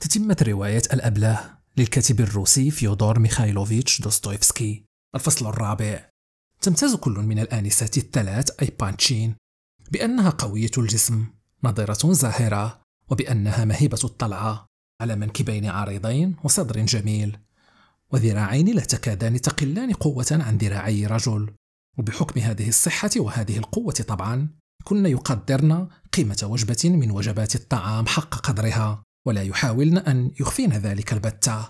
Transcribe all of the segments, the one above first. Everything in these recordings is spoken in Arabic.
تتمة رواية الأبلة للكاتب الروسي فيودور ميخايلوفيتش دوستويفسكي الفصل الرابع تمتاز كل من الآنسات الثلاث أي بانشين بأنها قوية الجسم نضرة زاهرة وبأنها مهيبة الطلعة على منكبين عريضين وصدر جميل وذراعين لا تكادان تقلان قوة عن ذراعي رجل وبحكم هذه الصحة وهذه القوة طبعا كن يقدرن قيمة وجبة من وجبات الطعام حق قدرها ولا يحاولن أن يخفين ذلك البتة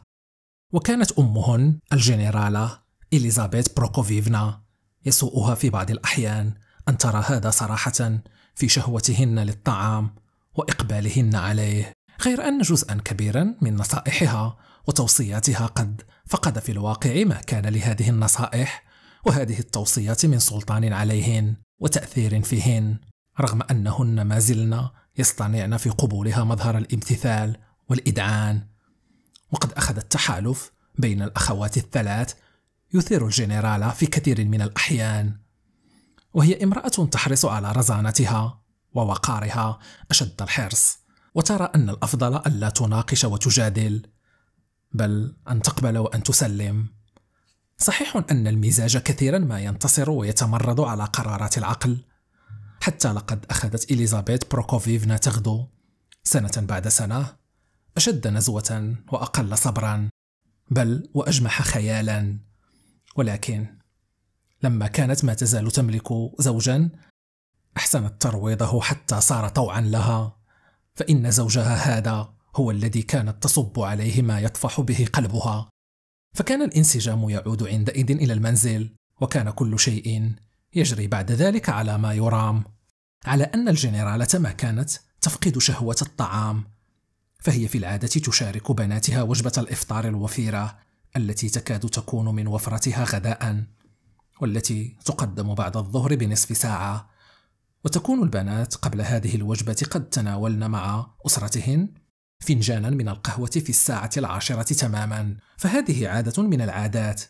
وكانت أمهن الجنرالة إليزابيث بروكوفيفنا يسوءها في بعض الأحيان أن ترى هذا صراحة في شهوتهن للطعام وإقبالهن عليه غير أن جزءا كبيرا من نصائحها وتوصياتها قد فقد في الواقع ما كان لهذه النصائح وهذه التوصيات من سلطان عليهن وتأثير فيهن رغم أنهن ما زلن يصطنعن في قبولها مظهر الامتثال والإدعان وقد أخذ التحالف بين الأخوات الثلاث يثير الجنرال في كثير من الأحيان وهي امرأة تحرص على رزانتها ووقارها أشد الحرص وترى أن الأفضل ألا تناقش وتجادل بل أن تقبل وأن تسلم صحيح أن المزاج كثيرا ما ينتصر ويتمرد على قرارات العقل حتى لقد أخذت إليزابيث بروكوفيفنا تغدو سنة بعد سنة أشد نزوة وأقل صبرا بل وأجمح خيالا ولكن لما كانت ما تزال تملك زوجا أحسنت ترويضه حتى صار طوعا لها فإن زوجها هذا هو الذي كانت تصب عليه ما يطفح به قلبها فكان الانسجام يعود عندئذ إلى المنزل وكان كل شيء يجري بعد ذلك على ما يرام على أن الجنرالة ما كانت تفقد شهوة الطعام فهي في العادة تشارك بناتها وجبة الإفطار الوفيرة التي تكاد تكون من وفرتها غداء والتي تقدم بعد الظهر بنصف ساعة وتكون البنات قبل هذه الوجبة قد تناولن مع أسرتهن فنجانا من القهوة في الساعة العاشرة تماما فهذه عادة من العادات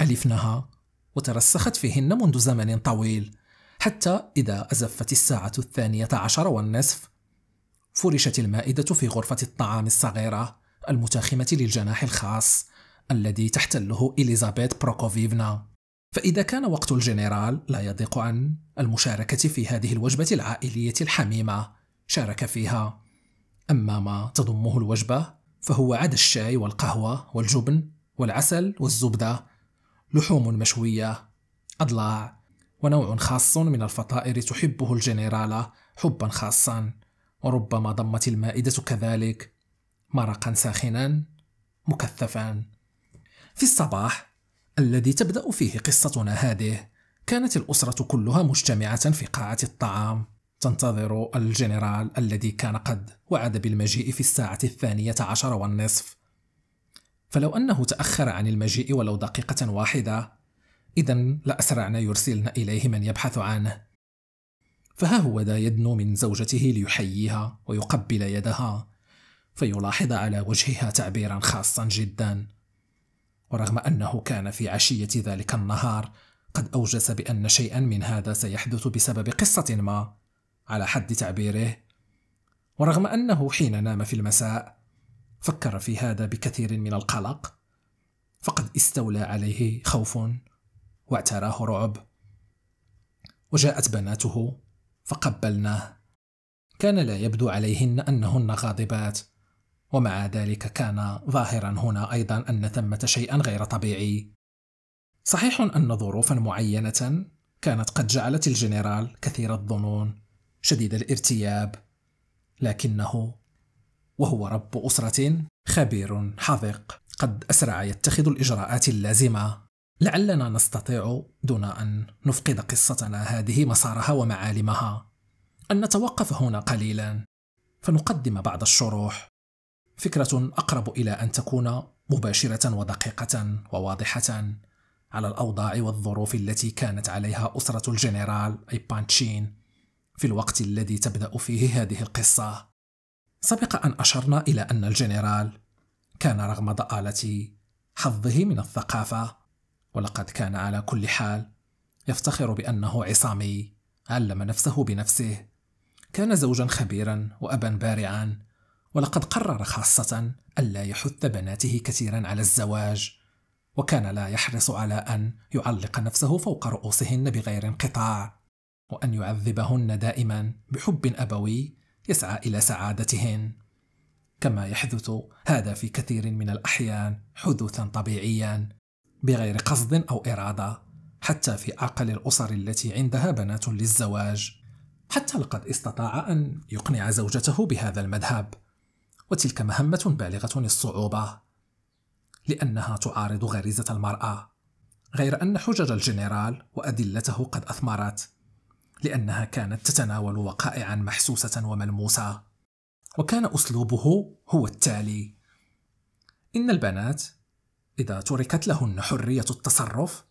ألفنها وترسخت فيهن منذ زمن طويل حتى إذا أزفت الساعة الثانية عشر والنصف فرشت المائدة في غرفة الطعام الصغيرة المتاخمة للجناح الخاص الذي تحتله إليزابيث بروكوفيفنا فإذا كان وقت الجنرال لا يضيق عن المشاركة في هذه الوجبة العائلية الحميمة شارك فيها أما ما تضمه الوجبة فهو عدا الشاي والقهوة والجبن والعسل والزبدة لحوم مشوية أضلاع ونوع خاص من الفطائر تحبه الجنرالة حبا خاصا وربما ضمت المائدة كذلك مرقا ساخنا مكثفا في الصباح الذي تبدأ فيه قصتنا هذه كانت الأسرة كلها مجتمعة في قاعة الطعام تنتظر الجنرال الذي كان قد وعد بالمجيء في الساعة الثانية عشر والنصف فلو أنه تأخر عن المجيء ولو دقيقة واحدة إذا لأسرعن يرسلن إليه من يبحث عنه فها هو ذا يدنو من زوجته ليحييها ويقبل يدها فيلاحظ على وجهها تعبيرا خاصا جدا ورغم أنه كان في عشية ذلك النهار قد أوجس بأن شيئا من هذا سيحدث بسبب قصة ما على حد تعبيره ورغم أنه حين نام في المساء فكر في هذا بكثير من القلق فقد استولى عليه خوف واعتراه رعب وجاءت بناته فقبلناه كان لا يبدو عليهن انهن غاضبات ومع ذلك كان ظاهرا هنا ايضا ان ثمه شيئا غير طبيعي صحيح ان ظروفا معينه كانت قد جعلت الجنرال كثير الظنون شديد الارتياب لكنه وهو رب أسرة خبير حذق قد أسرع يتخذ الإجراءات اللازمة لعلنا نستطيع دون أن نفقد قصتنا هذه مسارها ومعالمها أن نتوقف هنا قليلا فنقدم بعض الشروح فكرة أقرب إلى أن تكون مباشرة ودقيقة وواضحة على الأوضاع والظروف التي كانت عليها أسرة الجنرال أي بانشين في الوقت الذي تبدأ فيه هذه القصة سبق أن أشرنا إلى أن الجنرال كان رغم ضآلة حظه من الثقافة ولقد كان على كل حال يفتخر بأنه عصامي علم نفسه بنفسه كان زوجا خبيرا وأبا بارعا ولقد قرر خاصة ألا يحث بناته كثيرا على الزواج وكان لا يحرص على أن يعلق نفسه فوق رؤوسهن بغير انقطاع وأن يعذبهن دائما بحب أبوي يسعى إلى سعادتهن كما يحدث هذا في كثير من الأحيان حدوثا طبيعيا بغير قصد أو إرادة حتى في أعقل الأسر التي عندها بنات للزواج حتى لقد استطاع أن يقنع زوجته بهذا المذهب وتلك مهمة بالغة الصعوبة لأنها تعارض غريزة المرأة غير أن حجج الجنرال وأدلته قد أثمرت لأنها كانت تتناول وقائعا محسوسة وملموسة وكان أسلوبه هو التالي إن البنات إذا تركت لهن حرية التصرف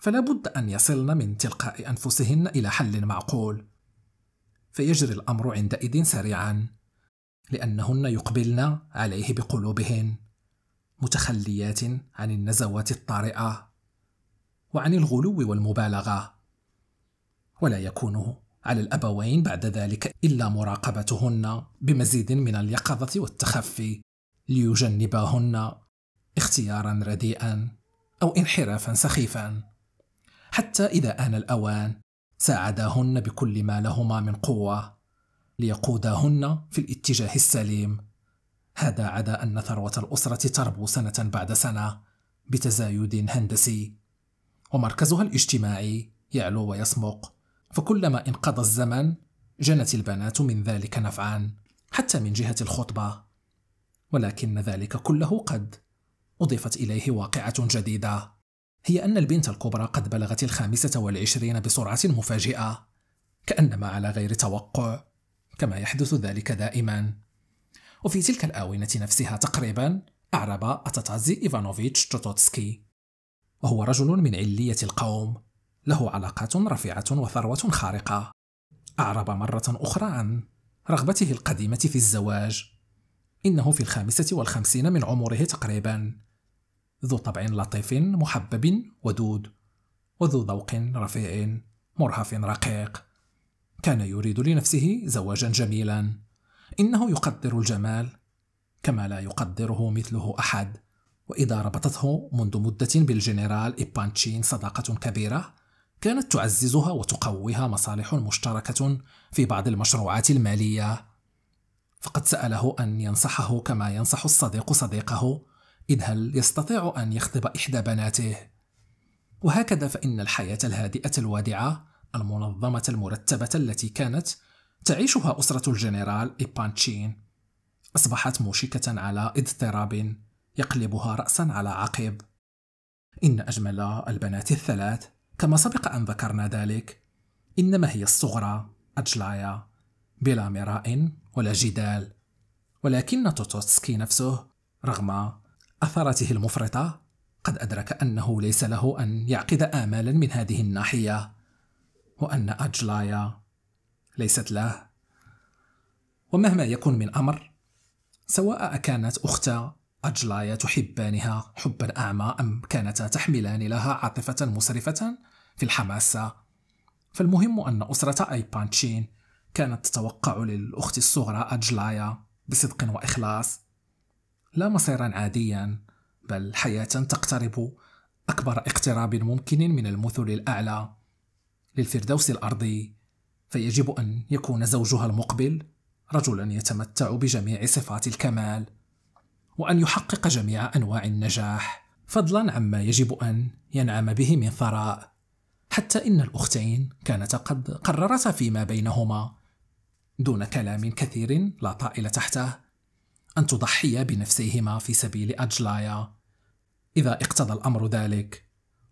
فلا بد أن يصلن من تلقاء أنفسهن إلى حل معقول فيجري الأمر عندئذ سريعا لأنهن يقبلن عليه بقلوبهن متخليات عن النزوات الطارئة وعن الغلو والمبالغة ولا يكون على الأبوين بعد ذلك إلا مراقبتهن بمزيد من اليقظة والتخفي ليجنباهن اختيارا رديئا أو انحرافا سخيفا حتى إذا آن الأوان ساعداهن بكل ما لهما من قوة ليقوداهن في الاتجاه السليم هذا عدا أن ثروة الأسرة تربو سنة بعد سنة بتزايد هندسي ومركزها الاجتماعي يعلو ويصمق فكلما انقضى الزمن جنت البنات من ذلك نفعا حتى من جهة الخطبة ولكن ذلك كله قد أضيفت إليه واقعة جديدة هي أن البنت الكبرى قد بلغت الخامسة والعشرين بسرعة مفاجئة كأنما على غير توقع كما يحدث ذلك دائما وفي تلك الآونة نفسها تقريبا أعرب أتاتازي إيفانوفيتش توتوتسكي وهو رجل من علية القوم له علاقات رفيعة وثروة خارقة أعرب مرة أخرى عن رغبته القديمة في الزواج إنه في الخامسة والخمسين من عمره تقريبا ذو طبع لطيف محبب ودود وذو ذوق رفيع مرهف رقيق كان يريد لنفسه زواجا جميلا إنه يقدر الجمال كما لا يقدره مثله أحد وإذا ربطته منذ مدة بالجنرال إبانشين صداقة كبيرة كانت تعززها وتقويها مصالح مشتركة في بعض المشروعات المالية فقد سأله أن ينصحه كما ينصح الصديق صديقه إذ هل يستطيع أن يخطب إحدى بناته؟ وهكذا فإن الحياة الهادئة الوادعة المنظمة المرتبة التي كانت تعيشها أسرة الجنرال إيبانتشين أصبحت موشكة على اضطراب يقلبها رأسا على عقب إن أجمل البنات الثلاث كما سبق أن ذكرنا ذلك إنما هي الصغرى أجلايا بلا مراء ولا جدال ولكن توتوتسكي نفسه رغم أثرته المفرطة قد أدرك أنه ليس له أن يعقد آمالا من هذه الناحية وأن أجلايا ليست له ومهما يكن من أمر سواء أكانت أخت أجلايا تحبانها حبا أعمى أم كانتا تحملان لها عاطفة مسرفة في الحماسة فالمهم أن أسرة أي بانشين كانت تتوقع للأخت الصغرى أجلايا بصدق وإخلاص لا مصيرا عاديا بل حياة تقترب أكبر اقتراب ممكن من المثل الأعلى للفردوس الأرضي فيجب أن يكون زوجها المقبل رجلا يتمتع بجميع صفات الكمال وأن يحقق جميع أنواع النجاح فضلا عما يجب أن ينعم به من ثراء حتى إن الأختين كانتا قد قررتا فيما بينهما دون كلام كثير لا طائل تحته أن تضحيا بنفسيهما في سبيل أجلايا إذا اقتضى الأمر ذلك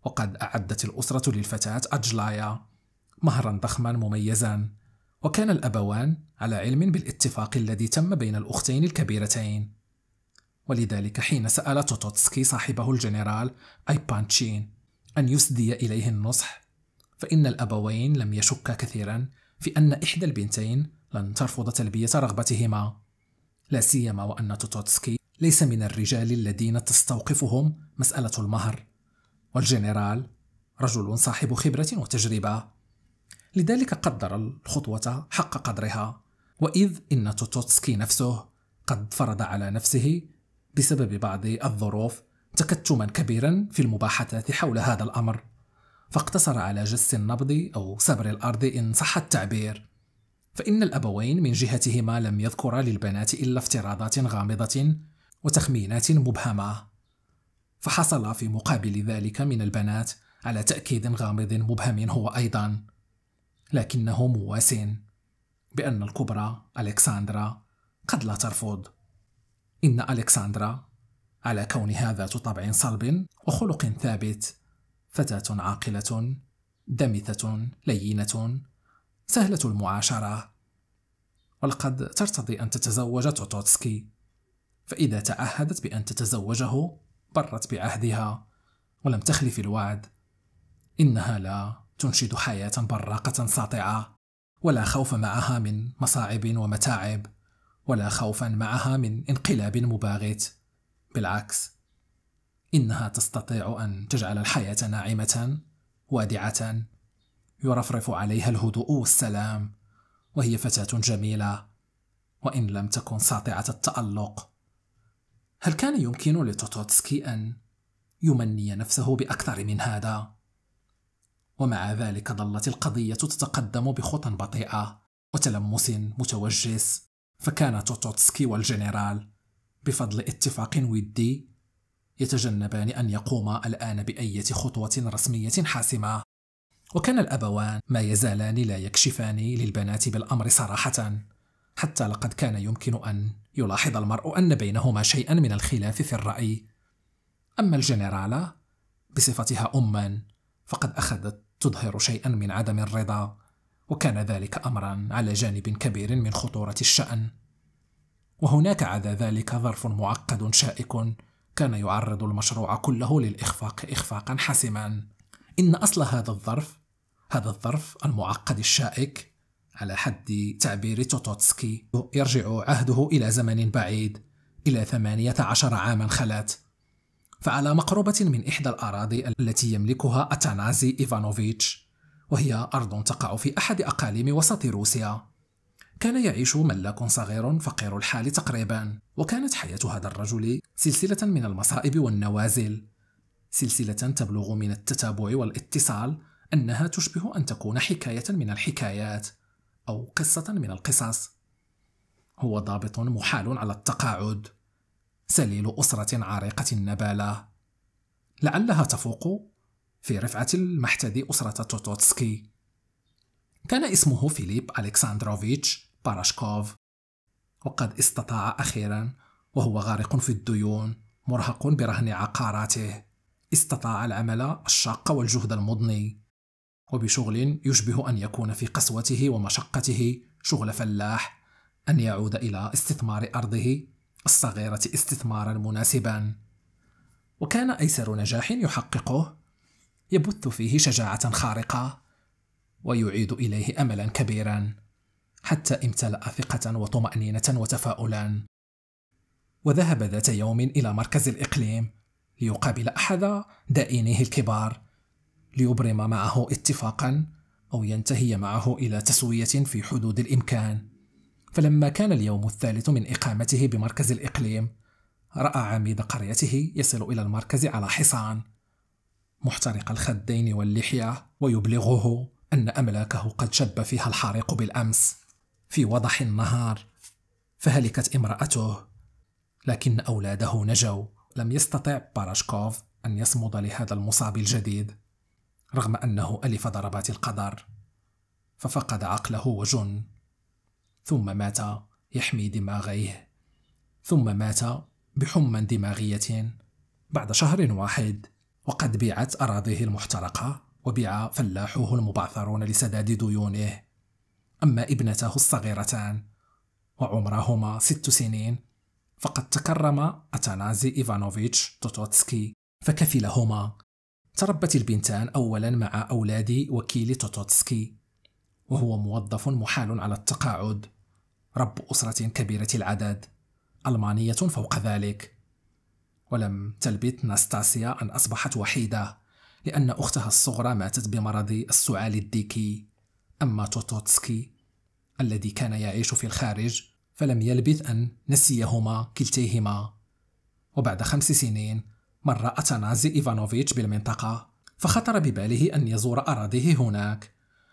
وقد أعدت الأسرة للفتاة أجلايا مهرا ضخما مميزا وكان الأبوان على علم بالاتفاق الذي تم بين الأختين الكبيرتين ولذلك حين سأل توتوتسكي صاحبه الجنرال أيبانشين أن يسدي إليه النصح فإن الأبوين لم يشكا كثيرا في أن إحدى البنتين لن ترفض تلبية رغبتهما لا سيما وأن توتوتسكي ليس من الرجال الذين تستوقفهم مسألة المهر والجنرال رجل صاحب خبرة وتجربة لذلك قدر الخطوة حق قدرها وإذ إن توتوتسكي نفسه قد فرض على نفسه بسبب بعض الظروف تكتما كبيرا في المباحثات حول هذا الأمر فاقتصر على جس النبض أو سبر الأرض إن صح التعبير فإن الأبوين من جهتهما لم يذكرا للبنات إلا افتراضات غامضة وتخمينات مبهمة فحصل في مقابل ذلك من البنات على تأكيد غامض مبهم هو أيضا لكنه مواس بأن الكبرى ألكساندرا قد لا ترفض إن ألكساندرا على كونها ذات طبع صلب وخلق ثابت فتاة عاقلة دمثة لينة سهلة المعاشرة ولقد ترتضي أن تتزوج توتوتسكي فإذا تعهدت بأن تتزوجه برت بعهدها ولم تخلف الوعد إنها لا تنشد حياة براقة ساطعة ولا خوف معها من مصاعب ومتاعب ولا خوفا معها من انقلاب مباغت بالعكس إنها تستطيع أن تجعل الحياة ناعمة وادعة يرفرف عليها الهدوء والسلام وهي فتاة جميلة وإن لم تكن ساطعة التألق هل كان يمكن لتوتوتسكي أن يمني نفسه بأكثر من هذا؟ ومع ذلك ظلت القضية تتقدم بخطى بطيئة وتلمس متوجس فكان توتوتسكي والجنرال بفضل اتفاق ودي يتجنبان أن يقوما الآن بأية خطوة رسمية حاسمة وكان الأبوان ما يزالان لا يكشفان للبنات بالأمر صراحة حتى لقد كان يمكن أن يلاحظ المرء أن بينهما شيئا من الخلاف في الرأي أما الجنرالة بصفتها أما فقد أخذت تظهر شيئا من عدم الرضا وكان ذلك أمرا على جانب كبير من خطورة الشأن وهناك عدا ذلك ظرف معقد شائك كان يعرض المشروع كله للإخفاق إخفاقا حاسما إن أصل هذا الظرف هذا الظرف المعقد الشائك على حد تعبير توتوتسكي يرجع عهده إلى زمن بعيد إلى 18 عاما خلت فعلى مقربة من إحدى الأراضي التي يملكها أتانازي إيفانوفيتش وهي أرض تقع في أحد أقاليم وسط روسيا كان يعيش ملاك صغير فقير الحال تقريبا وكانت حياة هذا الرجل سلسلة من المصائب والنوازل سلسلة تبلغ من التتابع والاتصال أنها تشبه أن تكون حكاية من الحكايات أو قصة من القصص هو ضابط محال على التقاعد سليل أسرة عريقة النبالة لعلها تفوق في رفعة المحتد أسرة توتوتسكي كان اسمه فيليب ألكساندروفيتش باراشكوف وقد استطاع أخيرا وهو غارق في الديون مرهق برهن عقاراته استطاع العمل الشاق والجهد المضني وبشغل يشبه أن يكون في قسوته ومشقته شغل فلاح أن يعود إلى استثمار أرضه الصغيرة استثمارا مناسبا وكان أيسر نجاح يحققه يبث فيه شجاعة خارقة ويعيد إليه أملا كبيرا حتى امتلأ ثقة وطمأنينة وتفاؤلا وذهب ذات يوم إلى مركز الإقليم ليقابل أحد دائنيه الكبار ليبرم معه اتفاقا أو ينتهي معه إلى تسوية في حدود الإمكان فلما كان اليوم الثالث من إقامته بمركز الإقليم رأى عميد قريته يصل إلى المركز على حصان محترق الخدين واللحية ويبلغه أن أملاكه قد شب فيها الحريق بالأمس في وضح النهار فهلكت امرأته لكن أولاده نجوا لم يستطع باراشكوف أن يصمد لهذا المصاب الجديد رغم أنه ألف ضربات القدر ففقد عقله وجن ثم مات يحمي دماغيه ثم مات بحمى دماغية بعد شهر واحد وقد بيعت أراضيه المحترقة وبيع فلاحوه المبعثرون لسداد ديونه أما ابنته الصغيرتان وعمرهما ست سنين فقد تكرم أتانازي إيفانوفيتش توتوتسكي فكفلهما تربت البنتان أولا مع أولاد وكيل توتوتسكي وهو موظف محال على التقاعد رب أسرة كبيرة العدد ألمانية فوق ذلك ولم تلبث ناستاسيا أن أصبحت وحيدة لأن أختها الصغرى ماتت بمرض السعال الديكي أما توتوتسكي الذي كان يعيش في الخارج فلم يلبث أن نسيهما كلتيهما وبعد خمس سنين مر أتانازي إيفانوفيتش بالمنطقة فخطر بباله أن يزور أراضيه هناك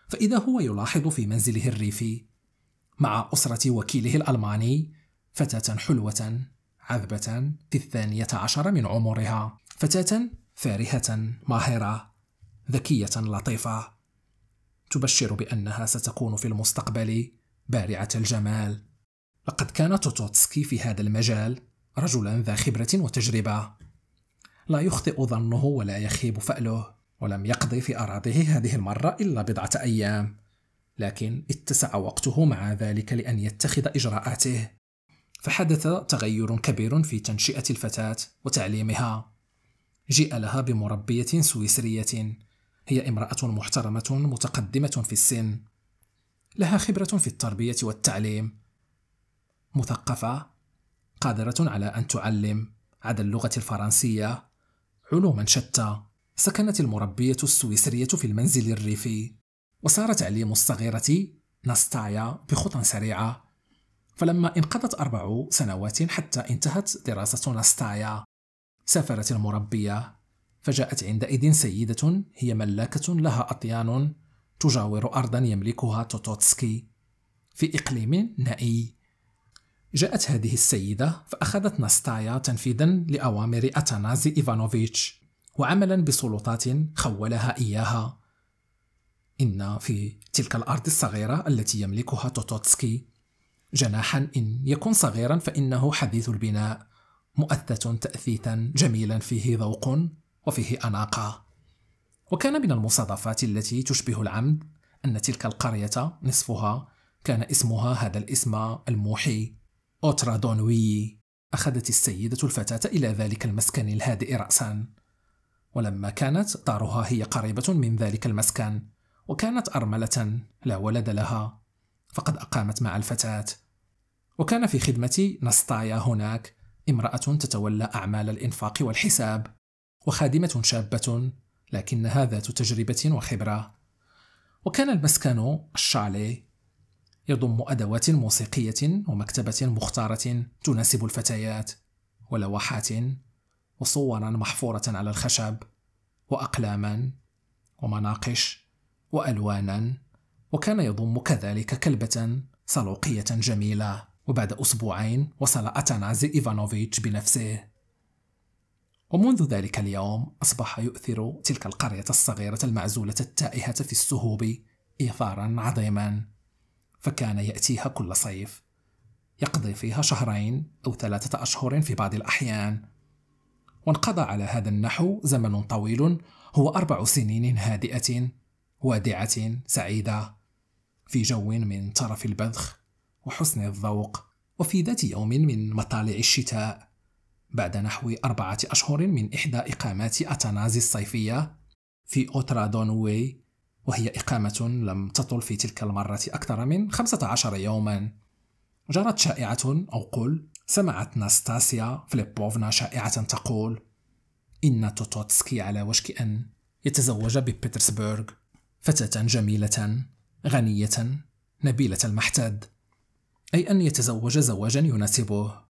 فإذا هو يلاحظ في منزله الريفي مع أسرة وكيله الألماني فتاة حلوة عذبة في الثانية عشر من عمرها فتاة فارهة ماهرة ذكية لطيفة تبشر بأنها ستكون في المستقبل بارعة الجمال لقد كان توتوتسكي في هذا المجال رجلا ذا خبرة وتجربة لا يخطئ ظنه ولا يخيب فأله ولم يقضي في أراضيه هذه المرة إلا بضعة أيام لكن اتسع وقته مع ذلك لأن يتخذ إجراءاته فحدث تغير كبير في تنشئة الفتاة وتعليمها جيء لها بمربية سويسرية هي امرأة محترمة متقدمة في السن لها خبرة في التربية والتعليم مثقفة قادرة على أن تعلم عدا اللغة الفرنسية علوما شتى سكنت المربية السويسرية في المنزل الريفي وصار تعليم الصغيرة نستايا بخطى سريعة فلما انقضت أربع سنوات حتى انتهت دراسة نستايا سافرت المربية فجاءت عندئذ سيدة هي ملاكة لها أطيان تجاور أرضا يملكها توتوتسكي في إقليم نائي جاءت هذه السيدة فأخذت ناستايا تنفيذا لأوامر أتانازي إيفانوفيتش وعملا بسلطات خولها إياها إن في تلك الأرض الصغيرة التي يملكها توتوتسكي جناحا إن يكن صغيرا فإنه حديث البناء مؤثة تأثيثا جميلا فيه ذوق وفيه أناقة وكان من المصادفات التي تشبه العمد أن تلك القرية نصفها كان اسمها هذا الاسم الموحي أوترا دونوي أخذت السيدة الفتاة إلى ذلك المسكن الهادئ رأسا ولما كانت دارها هي قريبة من ذلك المسكن وكانت أرملة لا ولد لها فقد أقامت مع الفتاة وكان في خدمة نستايا هناك امرأة تتولى أعمال الإنفاق والحساب وخادمة شابة لكنها ذات تجربة وخبرة وكان المسكن الشعلي يضم أدوات موسيقية ومكتبة مختارة تناسب الفتيات ولوحات وصورا محفورة على الخشب وأقلاما ومناقش وألوانا وكان يضم كذلك كلبة صلوقية جميلة وبعد أسبوعين وصل أتنازي إيفانوفيتش بنفسه ومنذ ذلك اليوم أصبح يؤثر تلك القرية الصغيرة المعزولة التائهة في السهوب إيثارا عظيما فكان يأتيها كل صيف يقضي فيها شهرين أو ثلاثة أشهر في بعض الأحيان وانقضى على هذا النحو زمن طويل هو أربع سنين هادئة وادعة سعيدة في جو من ترف البذخ وحسن الذوق وفي ذات يوم من مطالع الشتاء بعد نحو أربعة أشهر من إحدى إقامات أتانازي الصيفية في أوترا دونوي وهي إقامة لم تطل في تلك المرة أكثر من 15 يوما جرت شائعة أو قل سمعت ناستاسيا فليبوفنا شائعة تقول إن توتوتسكي على وشك أن يتزوج ببيترسبورغ فتاة جميلة غنية نبيلة المحتد أي أن يتزوج زواجا يناسبه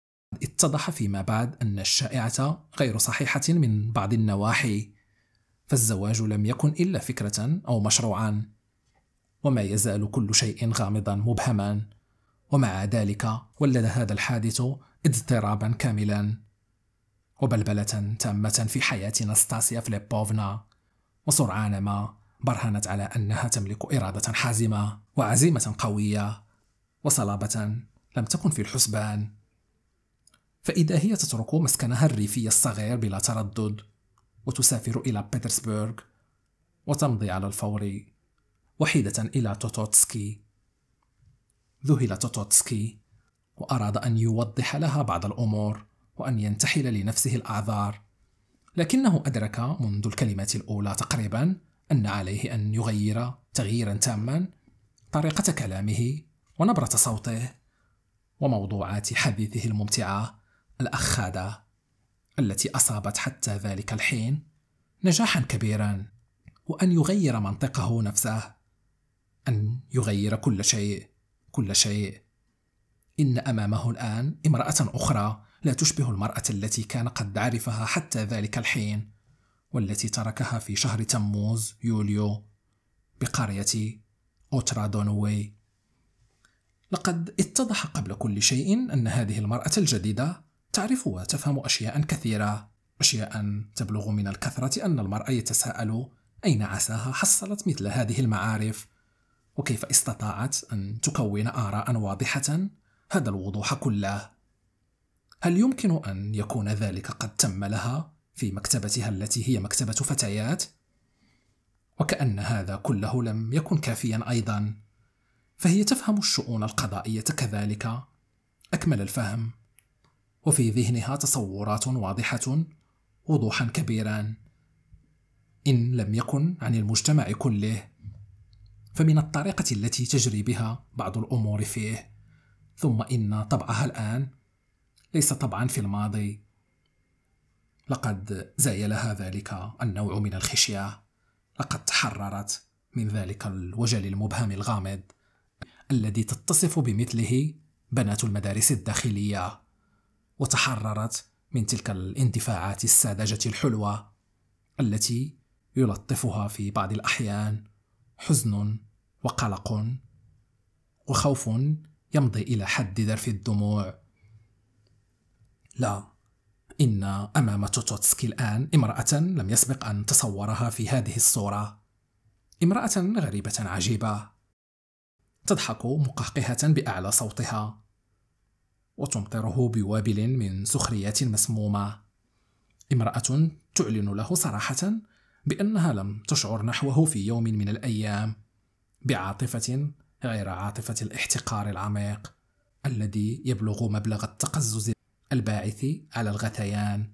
اتضح فيما بعد أن الشائعة غير صحيحة من بعض النواحي فالزواج لم يكن إلا فكرة أو مشروعا وما يزال كل شيء غامضا مبهما ومع ذلك ولد هذا الحادث اضطرابا كاملا وبلبلة تامة في حياة نستاسيا فليبوفنا وسرعان ما برهنت على أنها تملك إرادة حازمة وعزيمة قوية وصلابة لم تكن في الحسبان فإذا هي تترك مسكنها الريفي الصغير بلا تردد وتسافر إلى بيترسبورغ وتمضي على الفور وحيدة إلى توتوتسكي ذهل توتوتسكي وأراد أن يوضح لها بعض الأمور وأن ينتحل لنفسه الأعذار لكنه أدرك منذ الكلمة الأولى تقريبا أن عليه أن يغير تغييرا تاما طريقة كلامه ونبرة صوته وموضوعات حديثه الممتعة الأخادة التي أصابت حتى ذلك الحين نجاحا كبيرا وأن يغير منطقه نفسه أن يغير كل شيء كل شيء إن أمامه الآن امرأة أخرى لا تشبه المرأة التي كان قد عرفها حتى ذلك الحين والتي تركها في شهر تموز يوليو بقرية أوترا دونوي لقد اتضح قبل كل شيء أن هذه المرأة الجديدة تعرف وتفهم أشياء كثيرة أشياء تبلغ من الكثرة أن المرء يتساءل أين عساها حصلت مثل هذه المعارف وكيف استطاعت أن تكون آراء واضحة هذا الوضوح كله هل يمكن أن يكون ذلك قد تم لها في مكتبتها التي هي مكتبة فتيات؟ وكأن هذا كله لم يكن كافيا أيضا فهي تفهم الشؤون القضائية كذلك أكمل الفهم وفي ذهنها تصورات واضحة وضوحا كبيرا إن لم يكن عن المجتمع كله فمن الطريقة التي تجري بها بعض الأمور فيه ثم إن طبعها الآن ليس طبعا في الماضي لقد زايلها ذلك النوع من الخشية لقد تحررت من ذلك الوجل المبهم الغامض الذي تتصف بمثله بنات المدارس الداخلية وتحررت من تلك الاندفاعات الساذجة الحلوة التي يلطفها في بعض الأحيان حزن وقلق وخوف يمضي إلى حد ذرف الدموع لا إن أمام توتوتسكي الآن امرأة لم يسبق أن تصورها في هذه الصورة امرأة غريبة عجيبة تضحك مقهقهة بأعلى صوتها وتمطره بوابل من سخرية مسمومة امرأة تعلن له صراحة بأنها لم تشعر نحوه في يوم من الأيام بعاطفة غير عاطفة الاحتقار العميق الذي يبلغ مبلغ التقزز الباعث على الغثيان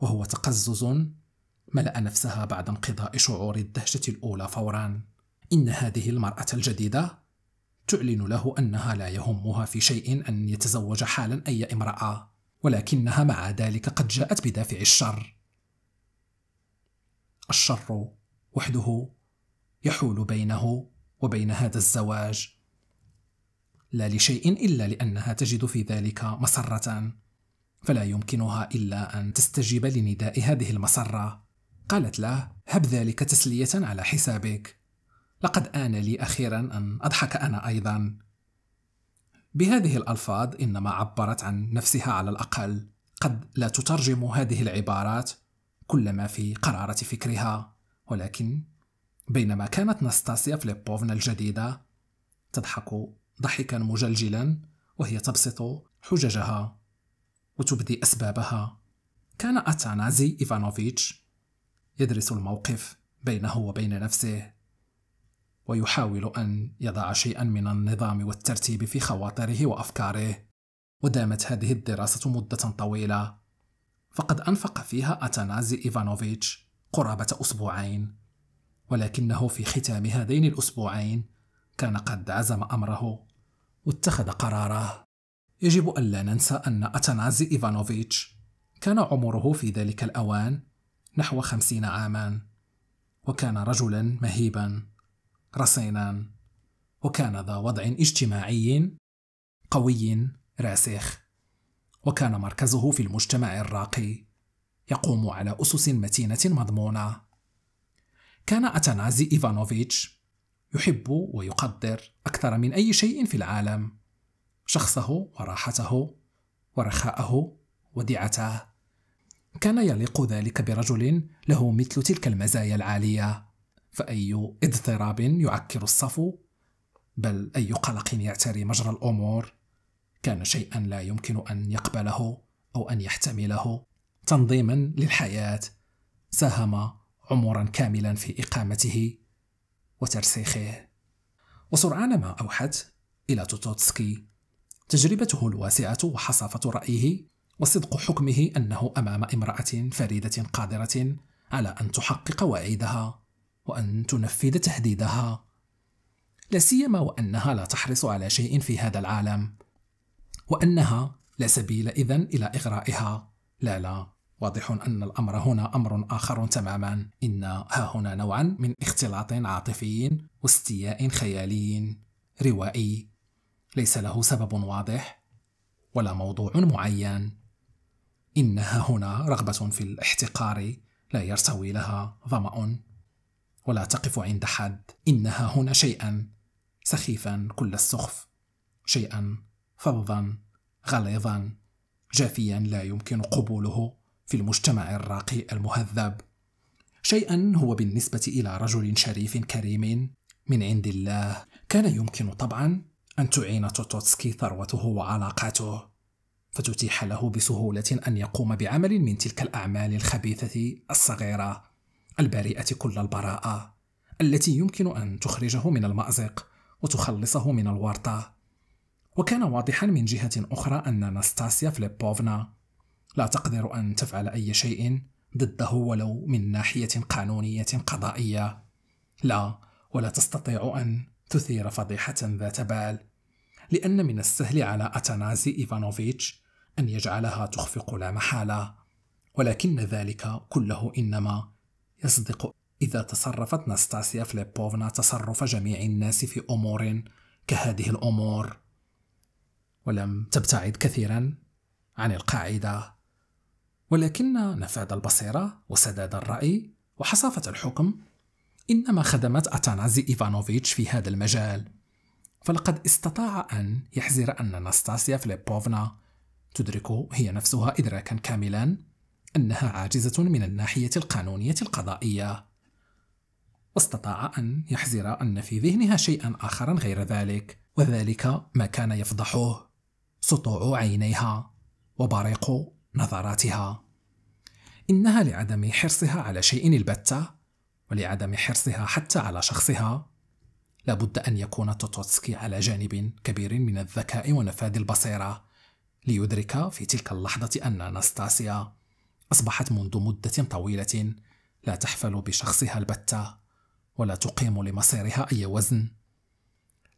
وهو تقزز ملأ نفسها بعد انقضاء شعور الدهشة الأولى فورا إن هذه المرأة الجديدة تعلن له أنها لا يهمها في شيء أن يتزوج حالا أي امرأة ولكنها مع ذلك قد جاءت بدافع الشر الشر وحده يحول بينه وبين هذا الزواج لا لشيء الا لانها تجد في ذلك مسره فلا يمكنها الا ان تستجيب لنداء هذه المسره قالت له هب ذلك تسليه على حسابك لقد آن لي أخيرا أن أضحك أنا أيضا بهذه الألفاظ إنما عبرت عن نفسها على الأقل قد لا تترجم هذه العبارات كل ما في قرارة فكرها ولكن بينما كانت ناستاسيا فليبوفنا الجديدة تضحك ضحكا مجلجلا وهي تبسط حججها وتبدي أسبابها كان أتانازي إيفانوفيتش يدرس الموقف بينه وبين نفسه ويحاول أن يضع شيئا من النظام والترتيب في خواطره وأفكاره ودامت هذه الدراسة مدة طويلة فقد أنفق فيها أتانازي إيفانوفيتش قرابة أسبوعين ولكنه في ختام هذين الأسبوعين كان قد عزم أمره واتخذ قراره يجب ألا ننسى أن أتانازي إيفانوفيتش كان عمره في ذلك الأوان نحو خمسين عاما وكان رجلا مهيبا رصينا وكان ذا وضع اجتماعي قوي راسخ وكان مركزه في المجتمع الراقي يقوم على أسس متينة مضمونة كان أتانازي إيفانوفيتش يحب ويقدر أكثر من أي شيء في العالم شخصه وراحته ورخاءه ودعته كان يليق ذلك برجل له مثل تلك المزايا العاليه فأي اضطراب يعكر الصفو بل أي قلق يعتري مجرى الأمور كان شيئا لا يمكن أن يقبله أو أن يحتمله تنظيما للحياة ساهم عمرا كاملا في إقامته وترسيخه وسرعان ما أوحت إلى توتوتسكي تجربته الواسعة وحصافة رأيه وصدق حكمه أنه أمام امرأة فريدة قادرة على أن تحقق وعيدها وأن تنفذ تهديدها لا سيما وأنها لا تحرص على شيء في هذا العالم وأنها لا سبيل إذا إلى إغرائها لا لا واضح أن الأمر هنا أمر آخر تماما إن ها هنا نوعا من اختلاط عاطفي واستياء خيالي روائي ليس له سبب واضح ولا موضوع معين إنها هنا رغبة في الاحتقار لا يرتوي لها ظمأ ولا تقف عند حد إنها هنا شيئا سخيفا كل السخف شيئا فظا غليظا جافيا لا يمكن قبوله في المجتمع الراقي المهذب شيئا هو بالنسبة إلى رجل شريف كريم من عند الله كان يمكن طبعا أن تعين توتوتسكي ثروته وعلاقاته فتتيح له بسهولة أن يقوم بعمل من تلك الأعمال الخبيثة الصغيرة البريئة كل البراءة التي يمكن أن تخرجه من المأزق وتخلصه من الورطة وكان واضحا من جهة أخرى أن ناستاسيا فليبوفنا لا تقدر أن تفعل أي شيء ضده ولو من ناحية قانونية قضائية لا ولا تستطيع أن تثير فضيحة ذات بال لأن من السهل على أتنازي إيفانوفيتش أن يجعلها تخفق لا محالة ولكن ذلك كله إنما يصدق إذا تصرفت ناستاسيا فليبوفنا تصرف جميع الناس في أمور كهذه الأمور ولم تبتعد كثيرا عن القاعدة ولكن نفاذ البصيرة وسداد الرأي وحصافة الحكم إنما خدمت أتانازي إيفانوفيتش في هذا المجال فلقد استطاع أن يحزر أن ناستاسيا فليبوفنا تدرك هي نفسها إدراكا كاملا أنها عاجزة من الناحية القانونية القضائية واستطاع أن يحزر أن في ذهنها شيئا آخرا غير ذلك وذلك ما كان يفضحه سطوع عينيها وبريق نظراتها إنها لعدم حرصها على شيء البتة ولعدم حرصها حتى على شخصها لابد أن يكون توتوتسكي على جانب كبير من الذكاء ونفاذ البصيرة ليدرك في تلك اللحظة أن أناستاسيا أصبحت منذ مدة طويلة لا تحفل بشخصها البتة ولا تقيم لمصيرها أي وزن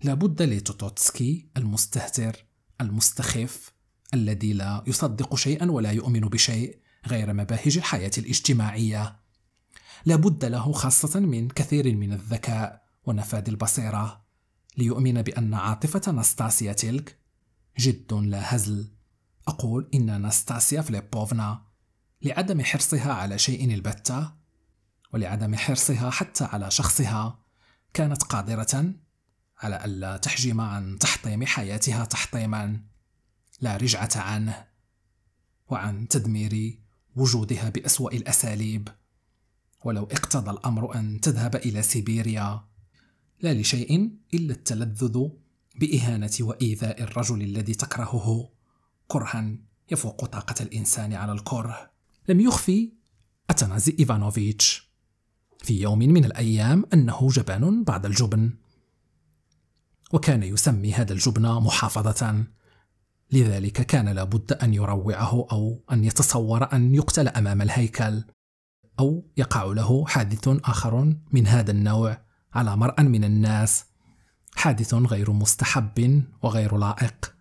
لابد لتوتوتسكي المستهتر المستخف الذي لا يصدق شيئا ولا يؤمن بشيء غير مباهج الحياة الاجتماعية لابد له خاصة من كثير من الذكاء ونفاذ البصيرة ليؤمن بأن عاطفة ناستاسيا تلك جد لا هزل أقول إن ناستاسيا فليبوفنا لعدم حرصها على شيء البتة ولعدم حرصها حتى على شخصها كانت قادرة على ألا تحجم عن تحطيم حياتها تحطيما لا رجعة عنه وعن تدمير وجودها بأسوأ الأساليب ولو اقتضى الأمر أن تذهب إلى سيبيريا لا لشيء إلا التلذذ بإهانة وإيذاء الرجل الذي تكرهه كرها يفوق طاقة الإنسان على الكره لم يخفي أتنازي إيفانوفيتش في يوم من الأيام أنه جبان بعد الجبن وكان يسمي هذا الجبن محافظة لذلك كان لابد أن يروعه أو أن يتصور أن يقتل أمام الهيكل أو يقع له حادث آخر من هذا النوع على مرأى من الناس حادث غير مستحب وغير لائق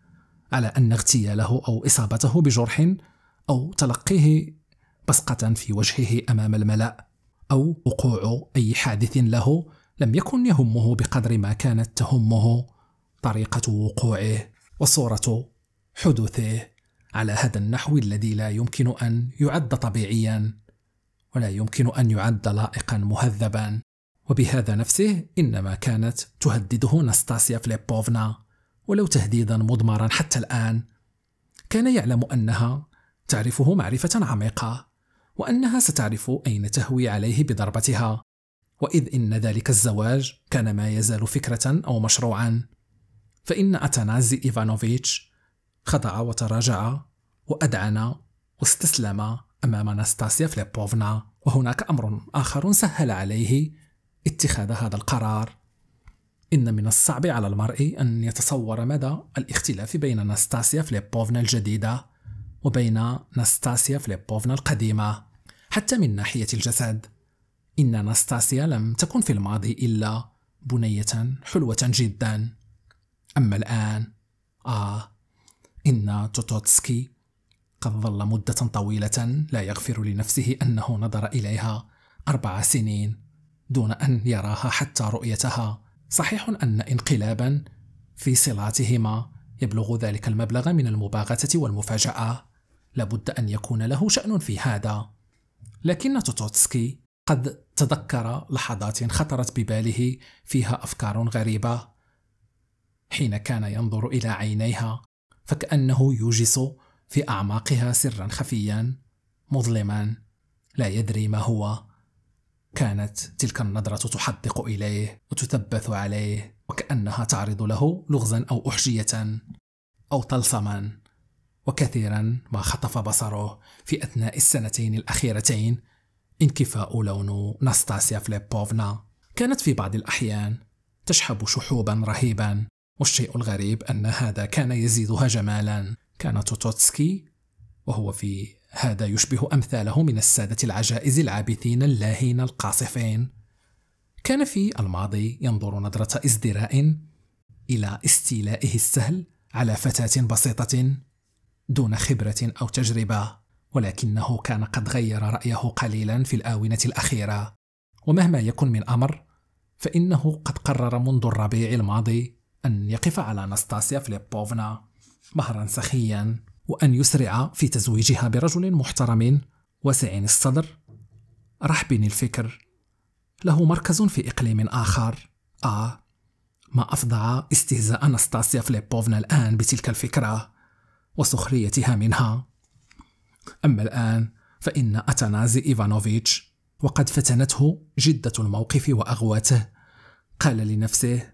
على أن اغتياله أو إصابته بجرح أو تلقيه بسقة في وجهه أمام الملأ أو وقوع أي حادث له لم يكن يهمه بقدر ما كانت تهمه طريقة وقوعه وصورة حدوثه على هذا النحو الذي لا يمكن أن يعد طبيعيا ولا يمكن أن يعد لائقا مهذبا وبهذا نفسه إنما كانت تهدده ناستاسيا فليبوفنا ولو تهديدا مضمرا حتى الآن كان يعلم أنها تعرفه معرفة عميقة وأنها ستعرف أين تهوي عليه بضربتها وإذ إن ذلك الزواج كان ما يزال فكرة أو مشروعا فإن أتانازي إيفانوفيتش خضع وتراجع وأدعن واستسلم أمام ناستاسيا فليبوفنا وهناك أمر آخر سهل عليه اتخاذ هذا القرار إن من الصعب على المرء أن يتصور مدى الاختلاف بين ناستاسيا فليبوفنا الجديدة وبين ناستاسيا فليبوفنا القديمة حتى من ناحية الجسد إن أناستاسيا لم تكن في الماضي إلا بنية حلوة جدا أما الآن آه إن توتوتسكي قد ظل مدة طويلة لا يغفر لنفسه أنه نظر إليها أربع سنين دون أن يراها حتى رؤيتها صحيح أن انقلابا في صلاتهما يبلغ ذلك المبلغ من المباغتة والمفاجأة لابد أن يكون له شأن في هذا لكن توتوتسكي قد تذكر لحظات خطرت بباله فيها أفكار غريبة حين كان ينظر إلى عينيها فكأنه يوجس في أعماقها سرا خفيا مظلما لا يدري ما هو كانت تلك النظرة تحدق إليه وتثبث عليه وكأنها تعرض له لغزا أو أحجية أو طلسما وكثيرا ما خطف بصره في أثناء السنتين الأخيرتين انكفاء لون ناستاسيا فليبوفنا كانت في بعض الأحيان تشحب شحوبا رهيبا والشيء الغريب أن هذا كان يزيدها جمالا كان توتوتسكي وهو في هذا يشبه أمثاله من السادة العجائز العابثين اللاهين القاصفين كان في الماضي ينظر نظرة ازدراء إلى استيلائه السهل على فتاة بسيطة دون خبرة أو تجربة ولكنه كان قد غير رأيه قليلا في الآونة الأخيرة ومهما يكن من أمر فإنه قد قرر منذ الربيع الماضي أن يقف على نستاسيا فليبوفنا مهرا سخيا وأن يسرع في تزويجها برجل محترم واسع الصدر رحب الفكر له مركز في إقليم آخر آه ما أفضع استهزاء أناستاسيا فليبوفنا الآن بتلك الفكرة وسخريتها منها أما الآن فإن أتانازي إيفانوفيتش وقد فتنته جدة الموقف وأغواته قال لنفسه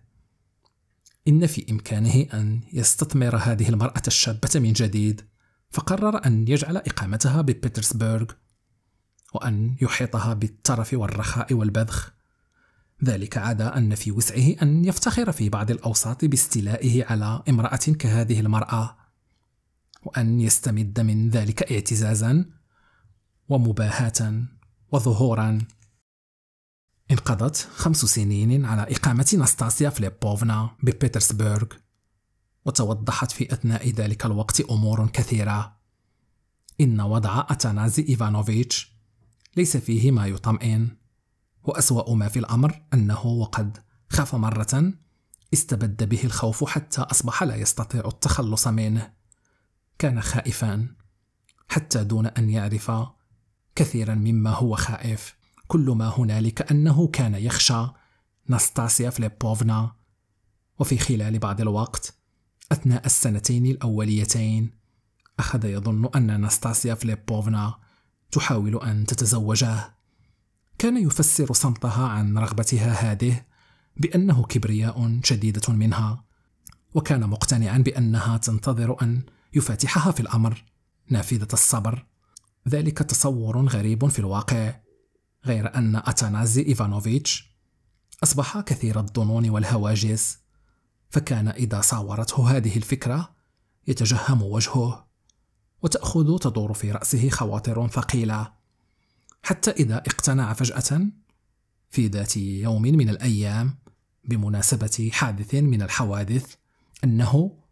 إن في إمكانه أن يستثمر هذه المرأة الشابة من جديد فقرر أن يجعل إقامتها ببيترسبرغ وأن يحيطها بالترف والرخاء والبذخ ذلك عدا أن في وسعه أن يفتخر في بعض الأوساط باستيلائه على امرأة كهذه المرأة وأن يستمد من ذلك اعتزازا ومباهاة وظهورا انقضت خمس سنين على إقامة ناستاسيا فليبوفنا ببيترسبورغ وتوضحت في أثناء ذلك الوقت أمور كثيرة إن وضع أتانازي إيفانوفيتش ليس فيه ما يطمئن وأسوأ ما في الأمر أنه وقد خاف مرة استبد به الخوف حتى أصبح لا يستطيع التخلص منه كان خائفا حتى دون ان يعرف كثيرا مما هو خائف كل ما هنالك انه كان يخشى ناستاسيا فليبوفنا وفي خلال بعض الوقت اثناء السنتين الاوليتين اخذ يظن ان ناستاسيا فليبوفنا تحاول ان تتزوجه كان يفسر صمتها عن رغبتها هذه بانه كبرياء شديده منها وكان مقتنعا بانها تنتظر ان يفاتحها في الأمر نافذة الصبر ذلك تصور غريب في الواقع غير أن أتانازي إيفانوفيتش أصبح كثير الظنون والهواجس فكان إذا صاورته هذه الفكرة يتجهم وجهه وتأخذ تدور في رأسه خواطر ثقيلة حتى إذا اقتنع فجأة في ذات يوم من الأيام بمناسبة حادث من الحوادث أنه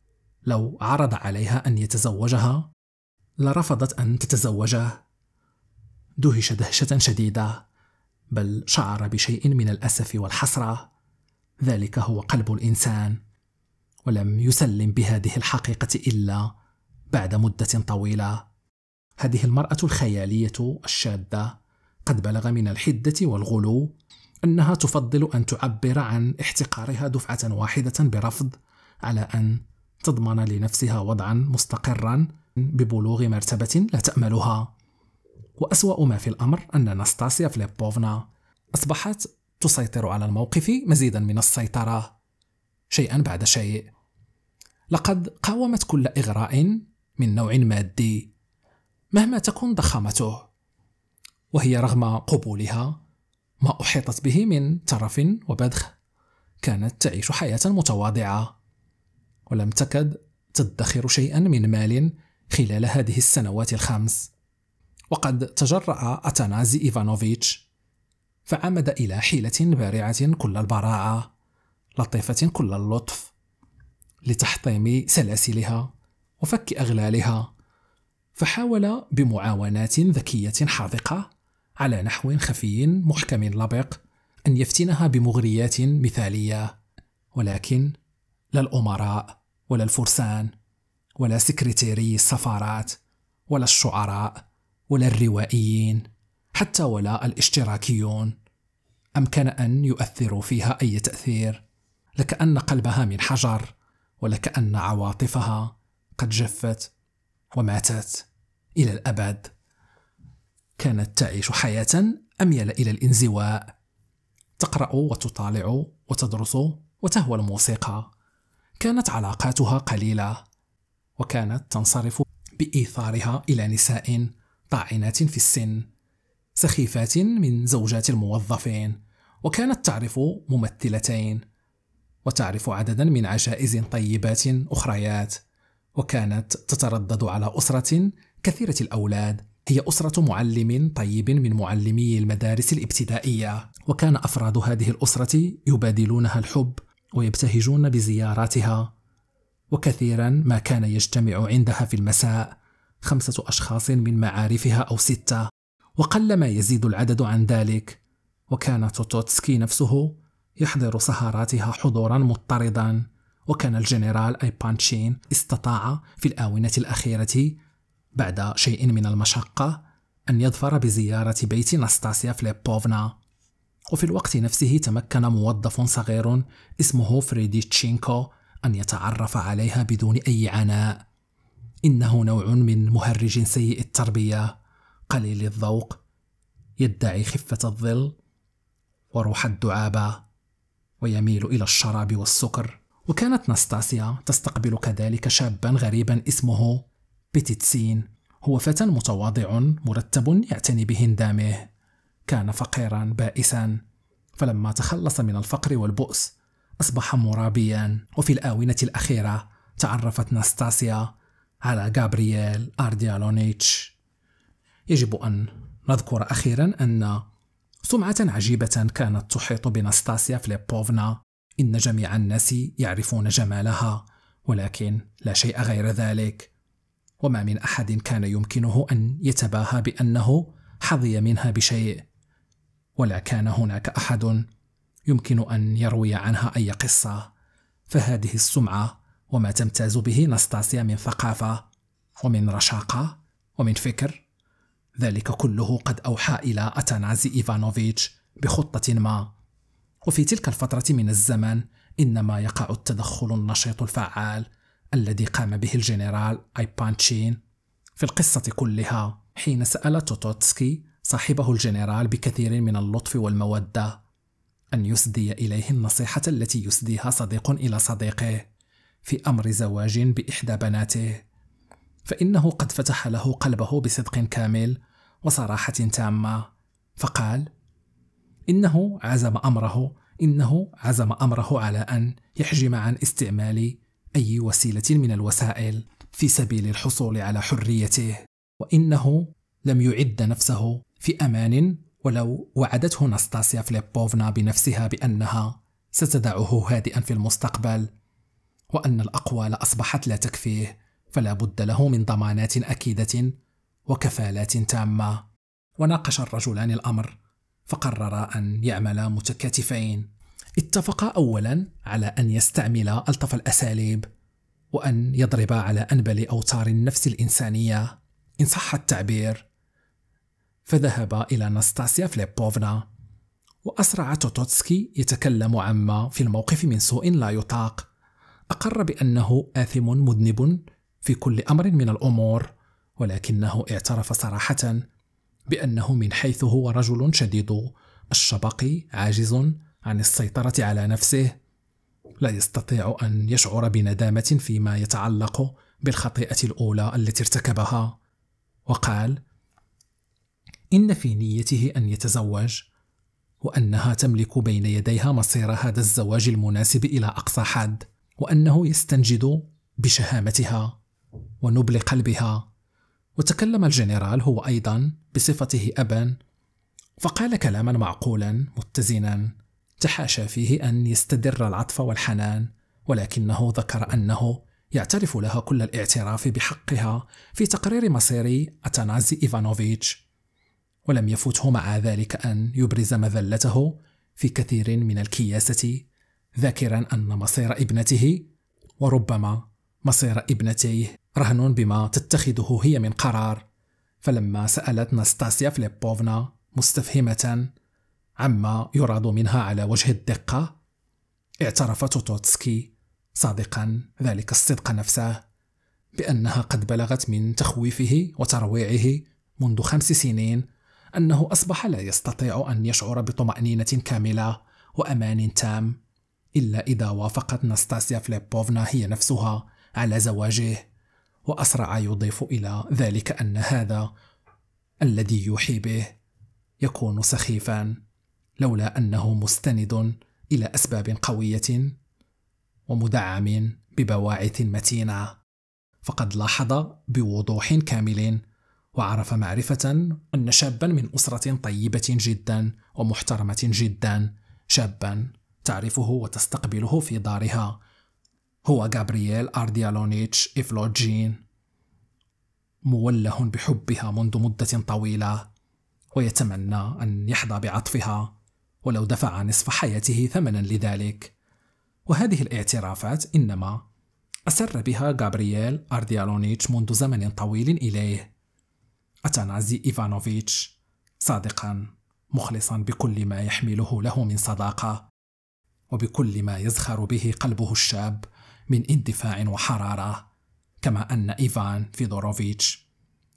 لو عرض عليها أن يتزوجها لرفضت أن تتزوجه دهش دهشة شديدة بل شعر بشيء من الأسف والحسرة ذلك هو قلب الإنسان ولم يسلم بهذه الحقيقة إلا بعد مدة طويلة هذه المرأة الخيالية الشاذة قد بلغ من الحدة والغلو أنها تفضل أن تعبر عن احتقارها دفعة واحدة برفض على أن تضمن لنفسها وضعا مستقرا ببلوغ مرتبة لا تأملها وأسوأ ما في الأمر أن ناستاسيا فليبوفنا أصبحت تسيطر على الموقف مزيدا من السيطرة شيئا بعد شيء لقد قاومت كل إغراء من نوع مادي مهما تكن ضخامته وهي رغم قبولها ما أحيطت به من ترف وبذخ كانت تعيش حياة متواضعة ولم تكد تدخر شيئا من مال خلال هذه السنوات الخمس وقد تجرأ أتانازي إيفانوفيتش فعمد إلى حيلة بارعة كل البراعة لطيفة كل اللطف لتحطيم سلاسلها وفك أغلالها فحاول بمعاونات ذكية حاذقة على نحو خفي محكم لبق أن يفتنها بمغريات مثالية ولكن لا الأمراء ولا الفرسان ولا سكرتيري السفارات ولا الشعراء ولا الروائيين حتى ولا الاشتراكيون أمكن أن يؤثروا فيها أي تأثير لكأن قلبها من حجر ولكأن عواطفها قد جفت وماتت إلى الأبد كانت تعيش حياة أميل إلى الانزواء تقرأ وتطالع وتدرس وتهوى الموسيقى كانت علاقاتها قليلة وكانت تنصرف بإيثارها إلى نساء طاعنات في السن سخيفات من زوجات الموظفين وكانت تعرف ممثلتين وتعرف عددا من عجائز طيبات أخريات وكانت تتردد على أسرة كثيرة الأولاد هي أسرة معلم طيب من معلمي المدارس الابتدائية وكان أفراد هذه الأسرة يبادلونها الحب ويبتهجون بزياراتها وكثيرا ما كان يجتمع عندها في المساء خمسة أشخاص من معارفها أو ستة وقل ما يزيد العدد عن ذلك وكان توتوتسكي نفسه يحضر سهراتها حضورا مضطردا وكان الجنرال أيبانشين استطاع في الآونة الأخيرة بعد شيء من المشقة أن يظفر بزيارة بيت ناستاسيا فليبوفنا وفي الوقت نفسه تمكن موظف صغير اسمه فريدي تشينكو أن يتعرف عليها بدون أي عناء إنه نوع من مهرج سيء التربية قليل الذوق يدعي خفة الظل وروح الدعابة ويميل إلى الشراب والسكر وكانت ناستاسيا تستقبل كذلك شابا غريبا اسمه بيتيتسين هو فتى متواضع مرتب يعتني بهندامه كان فقيرا بائسا فلما تخلص من الفقر والبؤس أصبح مرابيا وفي الآونة الأخيرة تعرفت ناستاسيا على غابرييل أرديالونيتش يجب أن نذكر أخيرا أن سمعة عجيبة كانت تحيط بناستاسيا فليبوفنا إن جميع الناس يعرفون جمالها ولكن لا شيء غير ذلك وما من أحد كان يمكنه أن يتباهى بأنه حظي منها بشيء ولا كان هناك احد يمكن ان يروي عنها اي قصه فهذه السمعه وما تمتاز به نستاسيا من ثقافه ومن رشاقه ومن فكر ذلك كله قد اوحى الى اتانازي ايفانوفيتش بخطه ما وفي تلك الفتره من الزمن انما يقع التدخل النشيط الفعال الذي قام به الجنرال ايبانشين في القصه كلها حين سال توتوتسكي صاحبه الجنرال بكثير من اللطف والمودة أن يسدي إليه النصيحة التي يسديها صديق إلى صديقه في أمر زواج بإحدى بناته فإنه قد فتح له قلبه بصدق كامل وصراحة تامة فقال إنه عزم أمره إنه عزم أمره على أن يحجم عن استعمال أي وسيلة من الوسائل في سبيل الحصول على حريته وإنه لم يعد نفسه في أمان ولو وعدته ناستاسيا فليبوفنا بنفسها بأنها ستدعه هادئا في المستقبل وأن الأقوال أصبحت لا تكفيه فلا بد له من ضمانات أكيدة وكفالات تامة وناقش الرجلان الأمر فقررا أن يعملا متكاتفين اتفقا أولا على أن يستعملا ألطف الأساليب وأن يضربا على أنبل أوتار النفس الإنسانية إن صح التعبير فذهب إلى ناستاسيا فليبوفنا وأسرع توتوتسكي يتكلم عما في الموقف من سوء لا يطاق أقر بأنه آثم مذنب في كل أمر من الأمور ولكنه اعترف صراحة بأنه من حيث هو رجل شديد الشبق عاجز عن السيطرة على نفسه لا يستطيع أن يشعر بندامة فيما يتعلق بالخطيئة الأولى التي ارتكبها وقال إن في نيته أن يتزوج وأنها تملك بين يديها مصير هذا الزواج المناسب إلى أقصى حد وأنه يستنجد بشهامتها ونبل قلبها وتكلم الجنرال هو أيضا بصفته أبا فقال كلاما معقولا متزنا تحاشى فيه أن يستدر العطف والحنان ولكنه ذكر أنه يعترف لها كل الاعتراف بحقها في تقرير مصير أتانازي إيفانوفيتش ولم يفته مع ذلك أن يبرز مذلته في كثير من الكياسة ذاكرا أن مصير ابنته وربما مصير ابنتيه رهن بما تتخذه هي من قرار فلما سألت ناستاسيا فليبوفنا مستفهمة عما يراد منها على وجه الدقة اعترف توتوتسكي صادقا ذلك الصدق نفسه بأنها قد بلغت من تخويفه وترويعه منذ خمس سنين أنه أصبح لا يستطيع أن يشعر بطمأنينة كاملة وأمان تام إلا إذا وافقت ناستاسيا فليبوفنا هي نفسها على زواجه وأسرع يضيف إلى ذلك أن هذا الذي يوحي به يكون سخيفا لولا أنه مستند إلى أسباب قوية ومدعم ببواعث متينه فقد لاحظ بوضوح كامل وعرف معرفة أن شابا من أسرة طيبة جدا ومحترمة جدا شابا تعرفه وتستقبله في دارها هو غابرييل أرديالونيتش إفلوجين موله بحبها منذ مدة طويلة ويتمنى أن يحظى بعطفها ولو دفع نصف حياته ثمنا لذلك وهذه الاعترافات إنما أسر بها غابرييل أرديالونيتش منذ زمن طويل إليه أتنازي إيفانوفيتش صادقا مخلصا بكل ما يحمله له من صداقة وبكل ما يزخر به قلبه الشاب من اندفاع وحرارة كما أن إيفان فيدوروفيتش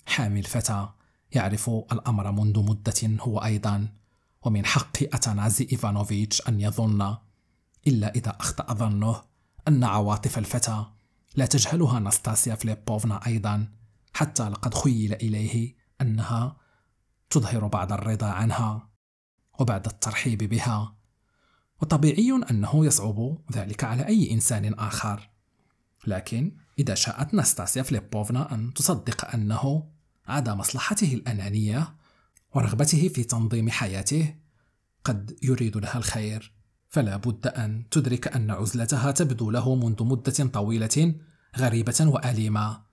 حامي الفتى يعرف الأمر منذ مدة هو أيضا ومن حق أتنازي إيفانوفيتش أن يظن إلا إذا أخطأ ظنه أن عواطف الفتى لا تجهلها ناستاسيا فليبوفنا أيضا حتى لقد خيل إليه أنها تظهر بعض الرضا عنها وبعد الترحيب بها وطبيعي أنه يصعب ذلك على أي إنسان آخر لكن إذا شاءت ناستاسيا فليبوفنا أن تصدق أنه عدا مصلحته الأنانية ورغبته في تنظيم حياته قد يريد لها الخير فلا بد أن تدرك أن عزلتها تبدو له منذ مدة طويلة غريبة وأليمة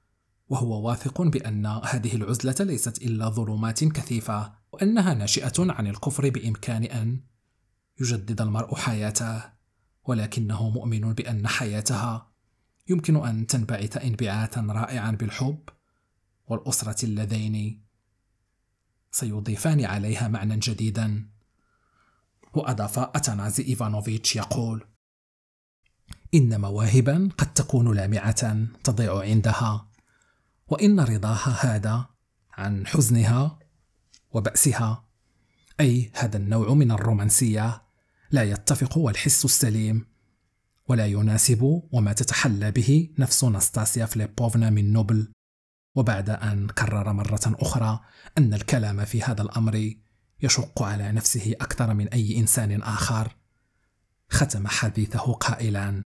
وهو واثق بأن هذه العزلة ليست إلا ظلمات كثيفة وأنها ناشئة عن الكفر بإمكان أن يجدد المرء حياته ولكنه مؤمن بأن حياتها يمكن أن تنبعث انبعاثا رائعا بالحب والأسرة اللذين سيضيفان عليها معنى جديدا وأضاف أتنازي إيفانوفيتش يقول إن مواهبا قد تكون لامعة تضيع عندها وإن رضاها هذا عن حزنها وبأسها أي هذا النوع من الرومانسية لا يتفق والحس السليم ولا يناسب وما تتحلى به نفس ناستاسيا فليبوفنا من نوبل وبعد أن كرر مرة أخرى أن الكلام في هذا الأمر يشق على نفسه أكثر من أي إنسان آخر ختم حديثه قائلا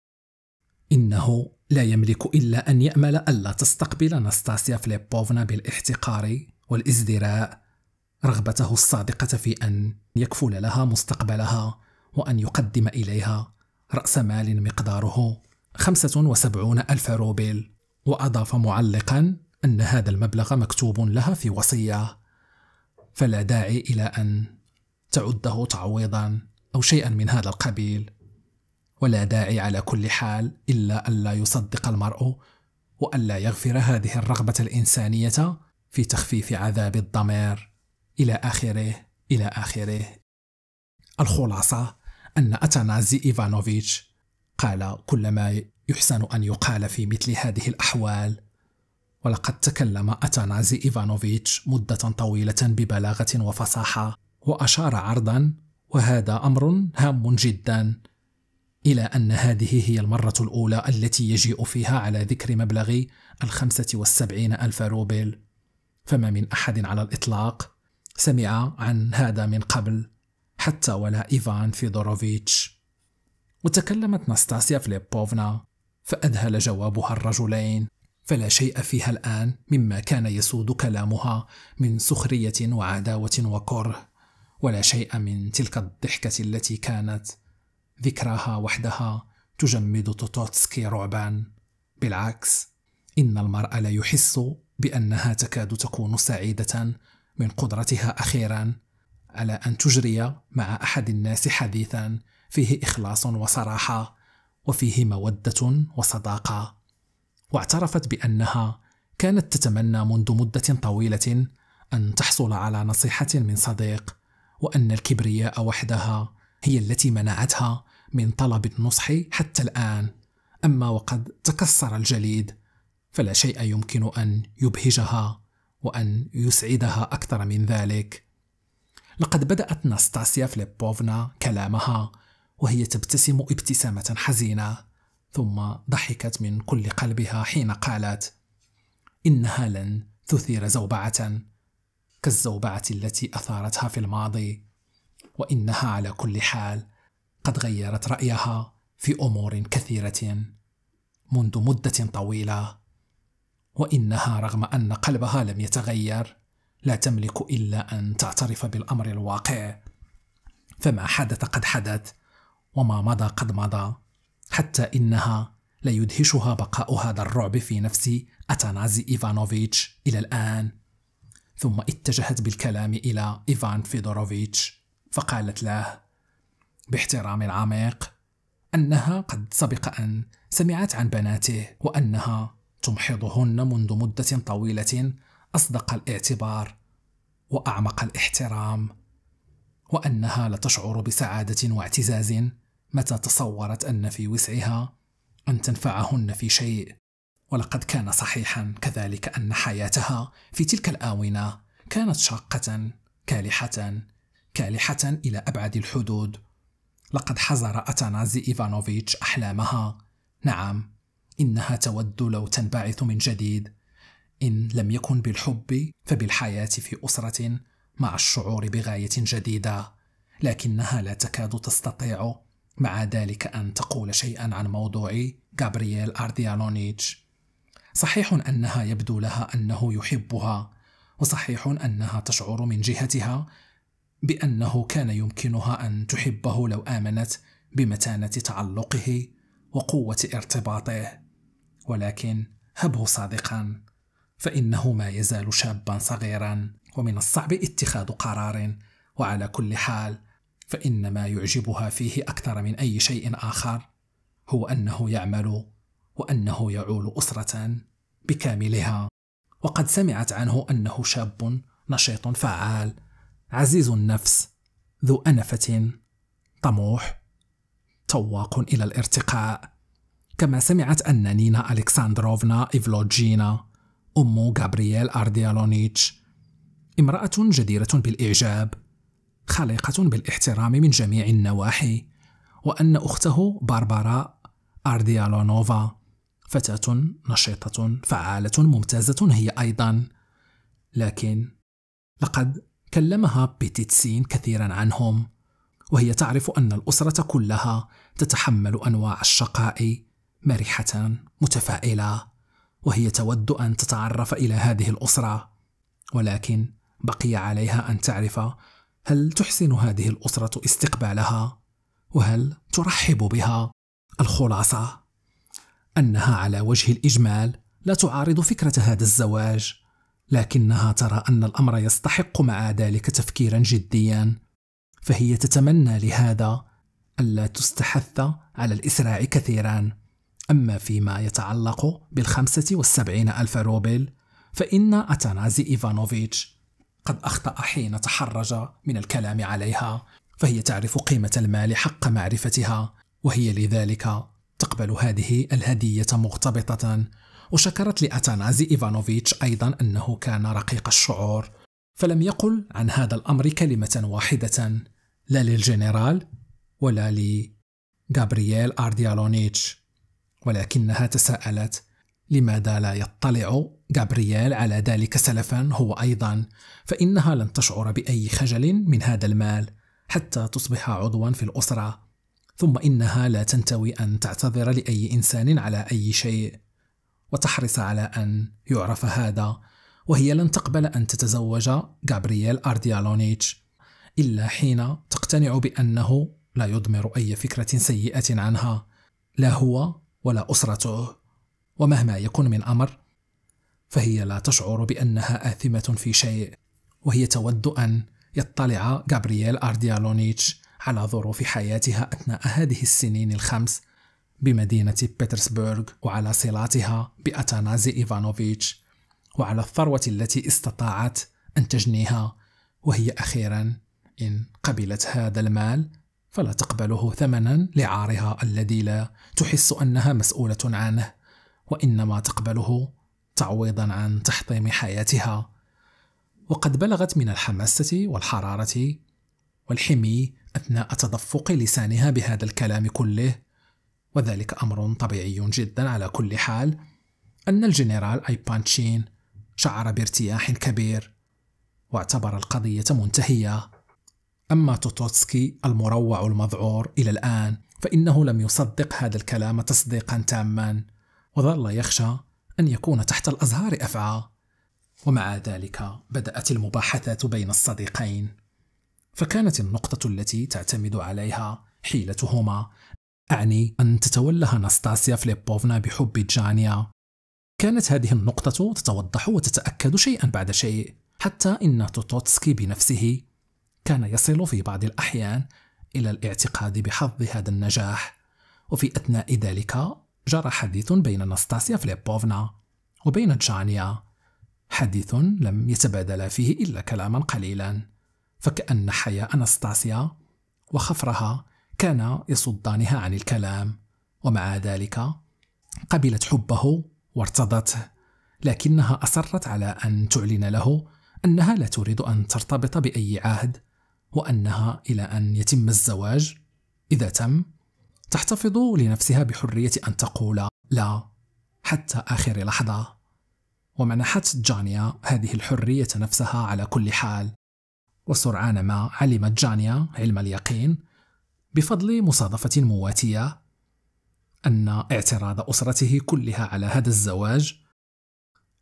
إنه لا يملك إلا أن يأمل ألا تستقبل نستاسيا فليبوفنا بالاحتقار والازدراء رغبته الصادقة في أن يكفل لها مستقبلها وأن يقدم إليها رأس مال مقداره 75 ألف روبل وأضاف معلقا أن هذا المبلغ مكتوب لها في وصية فلا داعي إلى أن تعده تعويضا أو شيئا من هذا القبيل ولا داعي على كل حال إلا ألا يصدق المرء وألا يغفر هذه الرغبة الإنسانية في تخفيف عذاب الضمير إلى آخره إلى آخره الخلاصة أن أتنازي إيفانوفيتش قال كل ما يحسن أن يقال في مثل هذه الأحوال ولقد تكلم أتنازي إيفانوفيتش مدة طويلة ببلاغة وفصاحة وأشار عرضا وهذا أمر هام جدا إلى أن هذه هي المرة الأولى التي يجيء فيها على ذكر مبلغ الخمسة والسبعين ألف روبل فما من أحد على الإطلاق سمع عن هذا من قبل حتى ولا إيفان فيدوروفيتش وتكلمت ناستاسيا فليبوفنا فأذهل جوابها الرجلين فلا شيء فيها الآن مما كان يسود كلامها من سخرية وعداوة وكره ولا شيء من تلك الضحكة التي كانت ذكراها وحدها تجمد توتوتسكي رعبا بالعكس إن المرأة لا يحس بأنها تكاد تكون سعيدة من قدرتها أخيرا على أن تجري مع أحد الناس حديثا فيه إخلاص وصراحة وفيه مودة وصداقة واعترفت بأنها كانت تتمنى منذ مدة طويلة أن تحصل على نصيحة من صديق وأن الكبرياء وحدها هي التي منعتها من طلب النصح حتى الآن أما وقد تكسر الجليد فلا شيء يمكن أن يبهجها وأن يسعدها أكثر من ذلك لقد بدأت ناستاسيا فليبوفنا كلامها وهي تبتسم ابتسامة حزينة ثم ضحكت من كل قلبها حين قالت إنها لن تثير زوبعة كالزوبعة التي أثارتها في الماضي وإنها على كل حال قد غيرت رأيها في أمور كثيرة منذ مدة طويلة وإنها رغم أن قلبها لم يتغير لا تملك إلا أن تعترف بالأمر الواقع فما حدث قد حدث وما مضى قد مضى حتى إنها لا يدهشها بقاء هذا الرعب في نفس أتانازي إيفانوفيتش إلى الآن ثم اتجهت بالكلام إلى إيفان فيدوروفيتش فقالت له باحترام عميق أنها قد سبق أن سمعت عن بناته وأنها تمحضهن منذ مدة طويلة أصدق الاعتبار وأعمق الاحترام وأنها لتشعر بسعادة واعتزاز متى تصورت أن في وسعها أن تنفعهن في شيء ولقد كان صحيحا كذلك أن حياتها في تلك الآونة كانت شاقة كالحة كالحة إلى أبعد الحدود لقد حزر أتانازي إيفانوفيتش أحلامها نعم إنها تود لو تنبعث من جديد إن لم يكن بالحب فبالحياة في أسرة مع الشعور بغاية جديدة لكنها لا تكاد تستطيع مع ذلك أن تقول شيئا عن موضوع غابرييل أرديالونيتش صحيح أنها يبدو لها أنه يحبها وصحيح أنها تشعر من جهتها بأنه كان يمكنها أن تحبه لو آمنت بمتانة تعلقه وقوة ارتباطه ولكن هبه صادقا فإنه ما يزال شابا صغيرا ومن الصعب اتخاذ قرار وعلى كل حال فإن ما يعجبها فيه أكثر من أي شيء آخر هو أنه يعمل وأنه يعول أسرة بكاملها وقد سمعت عنه أنه شاب نشيط فعال عزيز النفس ذو أنفة طموح تواق إلى الارتقاء كما سمعت أن نينا ألكساندروفنا إيفلوجينا أم غابرييل أرديالونيتش امرأة جديرة بالإعجاب خليقة بالاحترام من جميع النواحي وأن أخته باربارا أرديالونوفا فتاة نشيطة فعالة ممتازة هي أيضا لكن لقد كلمها بيتيتسين كثيرا عنهم وهي تعرف أن الأسرة كلها تتحمل أنواع الشقاء مرحة متفائلة وهي تود أن تتعرف إلى هذه الأسرة ولكن بقي عليها أن تعرف هل تحسن هذه الأسرة استقبالها وهل ترحب بها الخلاصة أنها على وجه الإجمال لا تعارض فكرة هذا الزواج لكنها ترى أن الأمر يستحق مع ذلك تفكيرا جديا فهي تتمنى لهذا ألا تستحث على الإسراع كثيرا أما فيما يتعلق بالخمسة والسبعين ألف روبل فإن أتانازي إيفانوفيتش قد أخطأ حين تحرج من الكلام عليها فهي تعرف قيمة المال حق معرفتها وهي لذلك تقبل هذه الهدية مغتبطة وشكرت لأتانازي إيفانوفيتش أيضا أنه كان رقيق الشعور فلم يقل عن هذا الأمر كلمة واحدة لا للجنرال ولا لغابرييل أرديالونيتش ولكنها تساءلت لماذا لا يطلع غابرييل على ذلك سلفا هو أيضا فإنها لن تشعر بأي خجل من هذا المال حتى تصبح عضوا في الأسرة ثم إنها لا تنتوي أن تعتذر لأي إنسان على أي شيء وتحرص على أن يعرف هذا وهي لن تقبل أن تتزوج غابرييل أرديالونيتش إلا حين تقتنع بأنه لا يضمر أي فكرة سيئة عنها لا هو ولا أسرته ومهما يكن من أمر فهي لا تشعر بأنها آثمة في شيء وهي تود أن يطلع غابرييل أرديالونيتش على ظروف حياتها أثناء هذه السنين الخمس بمدينة بيترسبورغ وعلى صلاتها بأتانازي إيفانوفيتش وعلى الثروة التي استطاعت أن تجنيها وهي أخيرا إن قبلت هذا المال فلا تقبله ثمنا لعارها الذي لا تحس أنها مسؤولة عنه وإنما تقبله تعويضا عن تحطيم حياتها وقد بلغت من الحماسة والحرارة والحمي أثناء تدفق لسانها بهذا الكلام كله وذلك أمر طبيعي جدا على كل حال أن الجنرال أيبانشين شعر بارتياح كبير واعتبر القضية منتهية أما توتوتسكي المروع المذعور إلى الآن فإنه لم يصدق هذا الكلام تصديقا تاما وظل يخشى أن يكون تحت الأزهار أفعى ومع ذلك بدأت المباحثات بين الصديقين فكانت النقطة التي تعتمد عليها حيلتهما أعني أن تتولى أناستاسيا فليبوفنا بحب جانيا كانت هذه النقطة تتوضح وتتأكد شيئا بعد شيء حتى إن توتوتسكي بنفسه كان يصل في بعض الأحيان إلى الاعتقاد بحظ هذا النجاح وفي أثناء ذلك جرى حديث بين ناستاسيا فليبوفنا وبين جانيا حديث لم يتبادلا فيه إلا كلاما قليلا فكأن حياء أناستاسيا وخفرها كان يصدانها عن الكلام ومع ذلك قبلت حبه وارتضته لكنها أصرت على أن تعلن له أنها لا تريد أن ترتبط بأي عهد وأنها إلى أن يتم الزواج إذا تم تحتفظ لنفسها بحرية أن تقول لا حتى آخر لحظة ومنحت جانيا هذه الحرية نفسها على كل حال وسرعان ما علمت جانيا علم اليقين بفضل مصادفة مواتية أن اعتراض أسرته كلها على هذا الزواج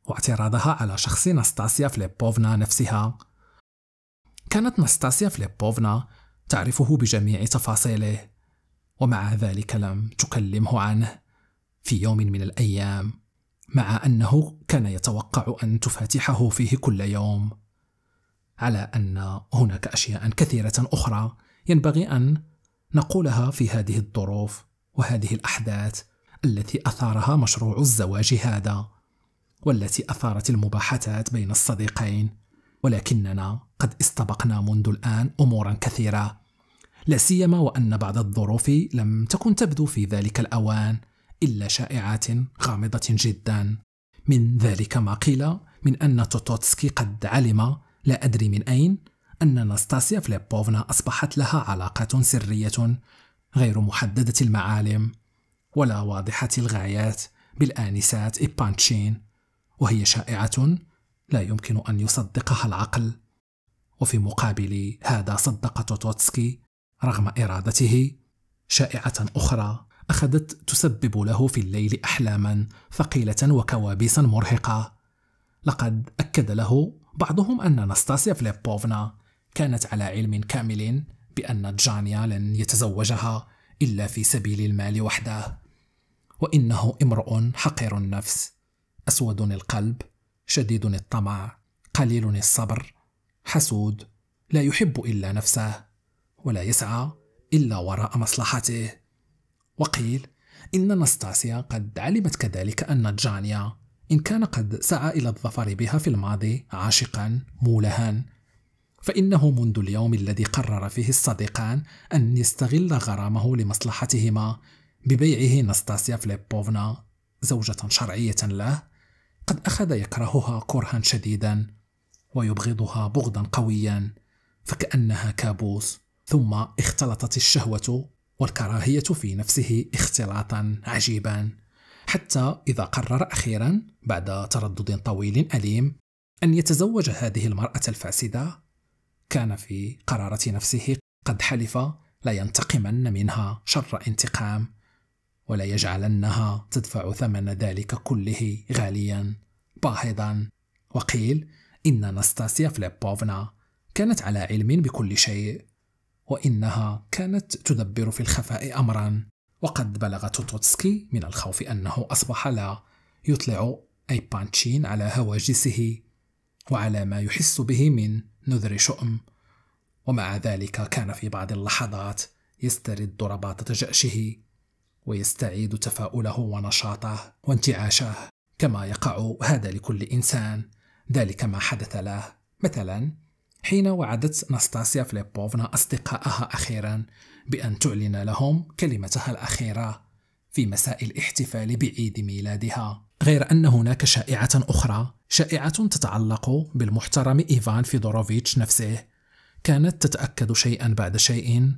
واعتراضها على شخص ناستاسيا فليبوفنا نفسها كانت ناستاسيا فليبوفنا تعرفه بجميع تفاصيله ومع ذلك لم تكلمه عنه في يوم من الأيام مع أنه كان يتوقع أن تفاتحه فيه كل يوم على أن هناك أشياء كثيرة أخرى ينبغي أن نقولها في هذه الظروف وهذه الأحداث التي أثارها مشروع الزواج هذا والتي أثارت المباحثات بين الصديقين ولكننا قد استبقنا منذ الآن أمورا كثيرة لا سيما وأن بعض الظروف لم تكن تبدو في ذلك الأوان إلا شائعات غامضة جدا من ذلك ما قيل من أن توتوتسكي قد علم لا أدري من أين أن ناستاسيا فليبوفنا أصبحت لها علاقات سرية غير محددة المعالم ولا واضحة الغايات بالآنسات إبانشين وهي شائعة لا يمكن أن يصدقها العقل وفي مقابل هذا صدق توتوتسكي رغم إرادته شائعة أخرى أخذت تسبب له في الليل أحلاما ثقيلة وكوابيسا مرهقة لقد أكد له بعضهم أن ناستاسيا فليبوفنا كانت على علم كامل بأن جانيا لن يتزوجها إلا في سبيل المال وحده وإنه امرؤ حقير النفس أسود القلب شديد الطمع قليل الصبر حسود لا يحب إلا نفسه ولا يسعى إلا وراء مصلحته وقيل إن نستاسيا قد علمت كذلك أن جانيا إن كان قد سعى إلى الظفر بها في الماضي عاشقا مولها فإنه منذ اليوم الذي قرر فيه الصديقان أن يستغل غرامه لمصلحتهما ببيعه نستاسيا فليبوفنا زوجة شرعية له قد أخذ يكرهها كرها شديدا ويبغضها بغضا قويا فكأنها كابوس ثم اختلطت الشهوة والكراهية في نفسه اختلاطا عجيبا حتى إذا قرر أخيرا بعد تردد طويل أليم أن يتزوج هذه المرأة الفاسدة كان في قرارة نفسه قد حلف لا ينتقمن منها شر انتقام ولا يجعلنها تدفع ثمن ذلك كله غاليا باهظا وقيل إن نستاسيا فليبوفنا كانت على علم بكل شيء وإنها كانت تدبر في الخفاء أمرا وقد بلغ توتوتسكي من الخوف أنه أصبح لا يطلع أي بانشين على هواجسه وعلى ما يحس به من نذر شؤم ومع ذلك كان في بعض اللحظات يسترد رباطة جأشه ويستعيد تفاؤله ونشاطه وانتعاشه كما يقع هذا لكل إنسان ذلك ما حدث له مثلا حين وعدت ناستاسيا فليبوفنا أصدقائها أخيرا بأن تعلن لهم كلمتها الأخيرة في مساء الاحتفال بعيد ميلادها غير أن هناك شائعة أخرى شائعة تتعلق بالمحترم إيفان فيدوروفيتش نفسه كانت تتأكد شيئا بعد شيء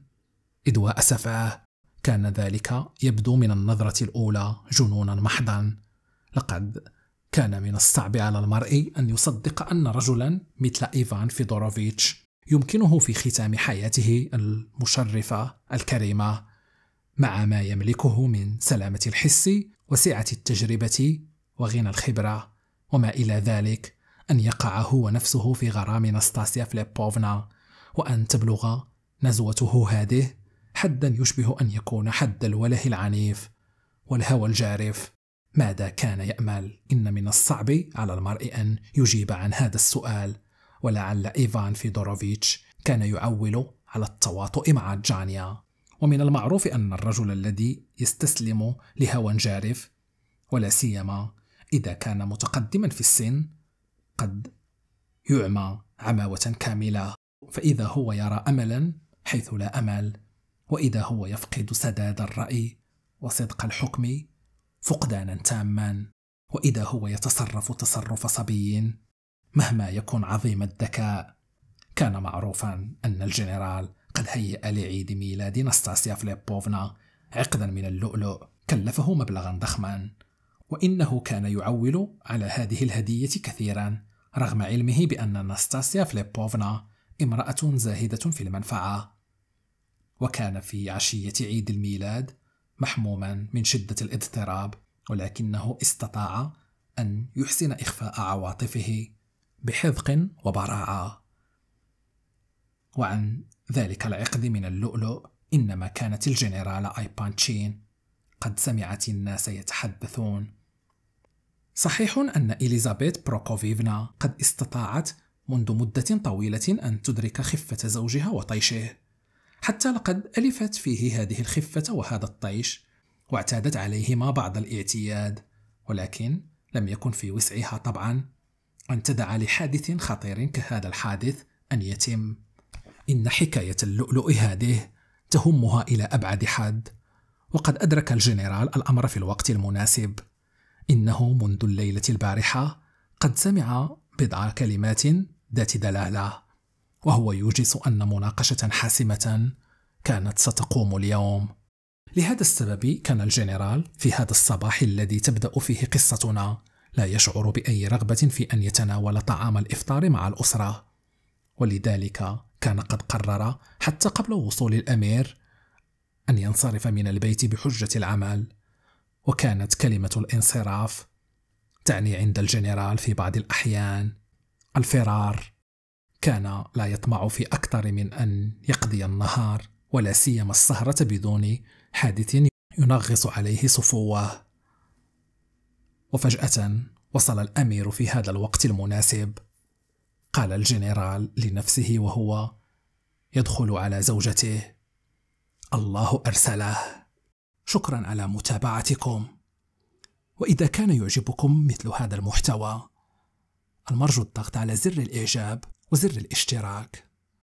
إذ وأسفاه كان ذلك يبدو من النظرة الأولى جنونا محضا لقد كان من الصعب على المرء أن يصدق أن رجلا مثل إيفان فيدوروفيتش يمكنه في ختام حياته المشرفة الكريمة مع ما يملكه من سلامة الحس وسعة التجربة وغنى الخبرة وما إلى ذلك أن يقع هو نفسه في غرام نستاسيا فليبوفنا وأن تبلغ نزوته هذه حدا يشبه أن يكون حد الوله العنيف والهوى الجارف ماذا كان يأمل؟ إن من الصعب على المرء أن يجيب عن هذا السؤال ولعل إيفان فيدوروفيتش كان يعول على التواطؤ مع جانيا ومن المعروف أن الرجل الذي يستسلم لهوى جارف ولا سيما إذا كان متقدما في السن قد يعمى عماوة كاملة فإذا هو يرى أملا حيث لا أمل وإذا هو يفقد سداد الرأي وصدق الحكم فقدانا تاما وإذا هو يتصرف تصرف صبي مهما يكون عظيم الذكاء كان معروفا أن الجنرال قد هيأ لعيد ميلاد نستاسيا فليبوفنا عقدا من اللؤلؤ كلفه مبلغا ضخما وإنه كان يعول على هذه الهدية كثيرا رغم علمه بأن ناستاسيا فليبوفنا امرأة زاهدة في المنفعة وكان في عشية عيد الميلاد محموما من شدة الاضطراب ولكنه استطاع أن يحسن إخفاء عواطفه بحذق وبراعة وعن ذلك العقد من اللؤلؤ إنما كانت الجنرال آيبانشين قد سمعت الناس يتحدثون صحيح أن إليزابيث بروكوفيفنا قد استطاعت منذ مدة طويلة أن تدرك خفة زوجها وطيشه حتى لقد ألفت فيه هذه الخفة وهذا الطيش واعتادت عليهما بعض الاعتياد ولكن لم يكن في وسعها طبعا أن تدع لحادث خطير كهذا الحادث أن يتم إن حكاية اللؤلؤ هذه تهمها إلى أبعد حد وقد أدرك الجنرال الأمر في الوقت المناسب إنه منذ الليلة البارحة قد سمع بضع كلمات ذات دلالة وهو يوجس أن مناقشة حاسمة كانت ستقوم اليوم لهذا السبب كان الجنرال في هذا الصباح الذي تبدأ فيه قصتنا لا يشعر بأي رغبة في أن يتناول طعام الإفطار مع الأسرة ولذلك كان قد قرر حتى قبل وصول الأمير أن ينصرف من البيت بحجة العمل وكانت كلمة الانصراف تعني عند الجنرال في بعض الأحيان الفرار كان لا يطمع في أكثر من أن يقضي النهار ولا سيما السهرة بدون حادث ينغص عليه صفوه وفجأة وصل الأمير في هذا الوقت المناسب قال الجنرال لنفسه وهو يدخل على زوجته الله ارسله شكرا على متابعتكم واذا كان يعجبكم مثل هذا المحتوى المرجو الضغط على زر الاعجاب وزر الاشتراك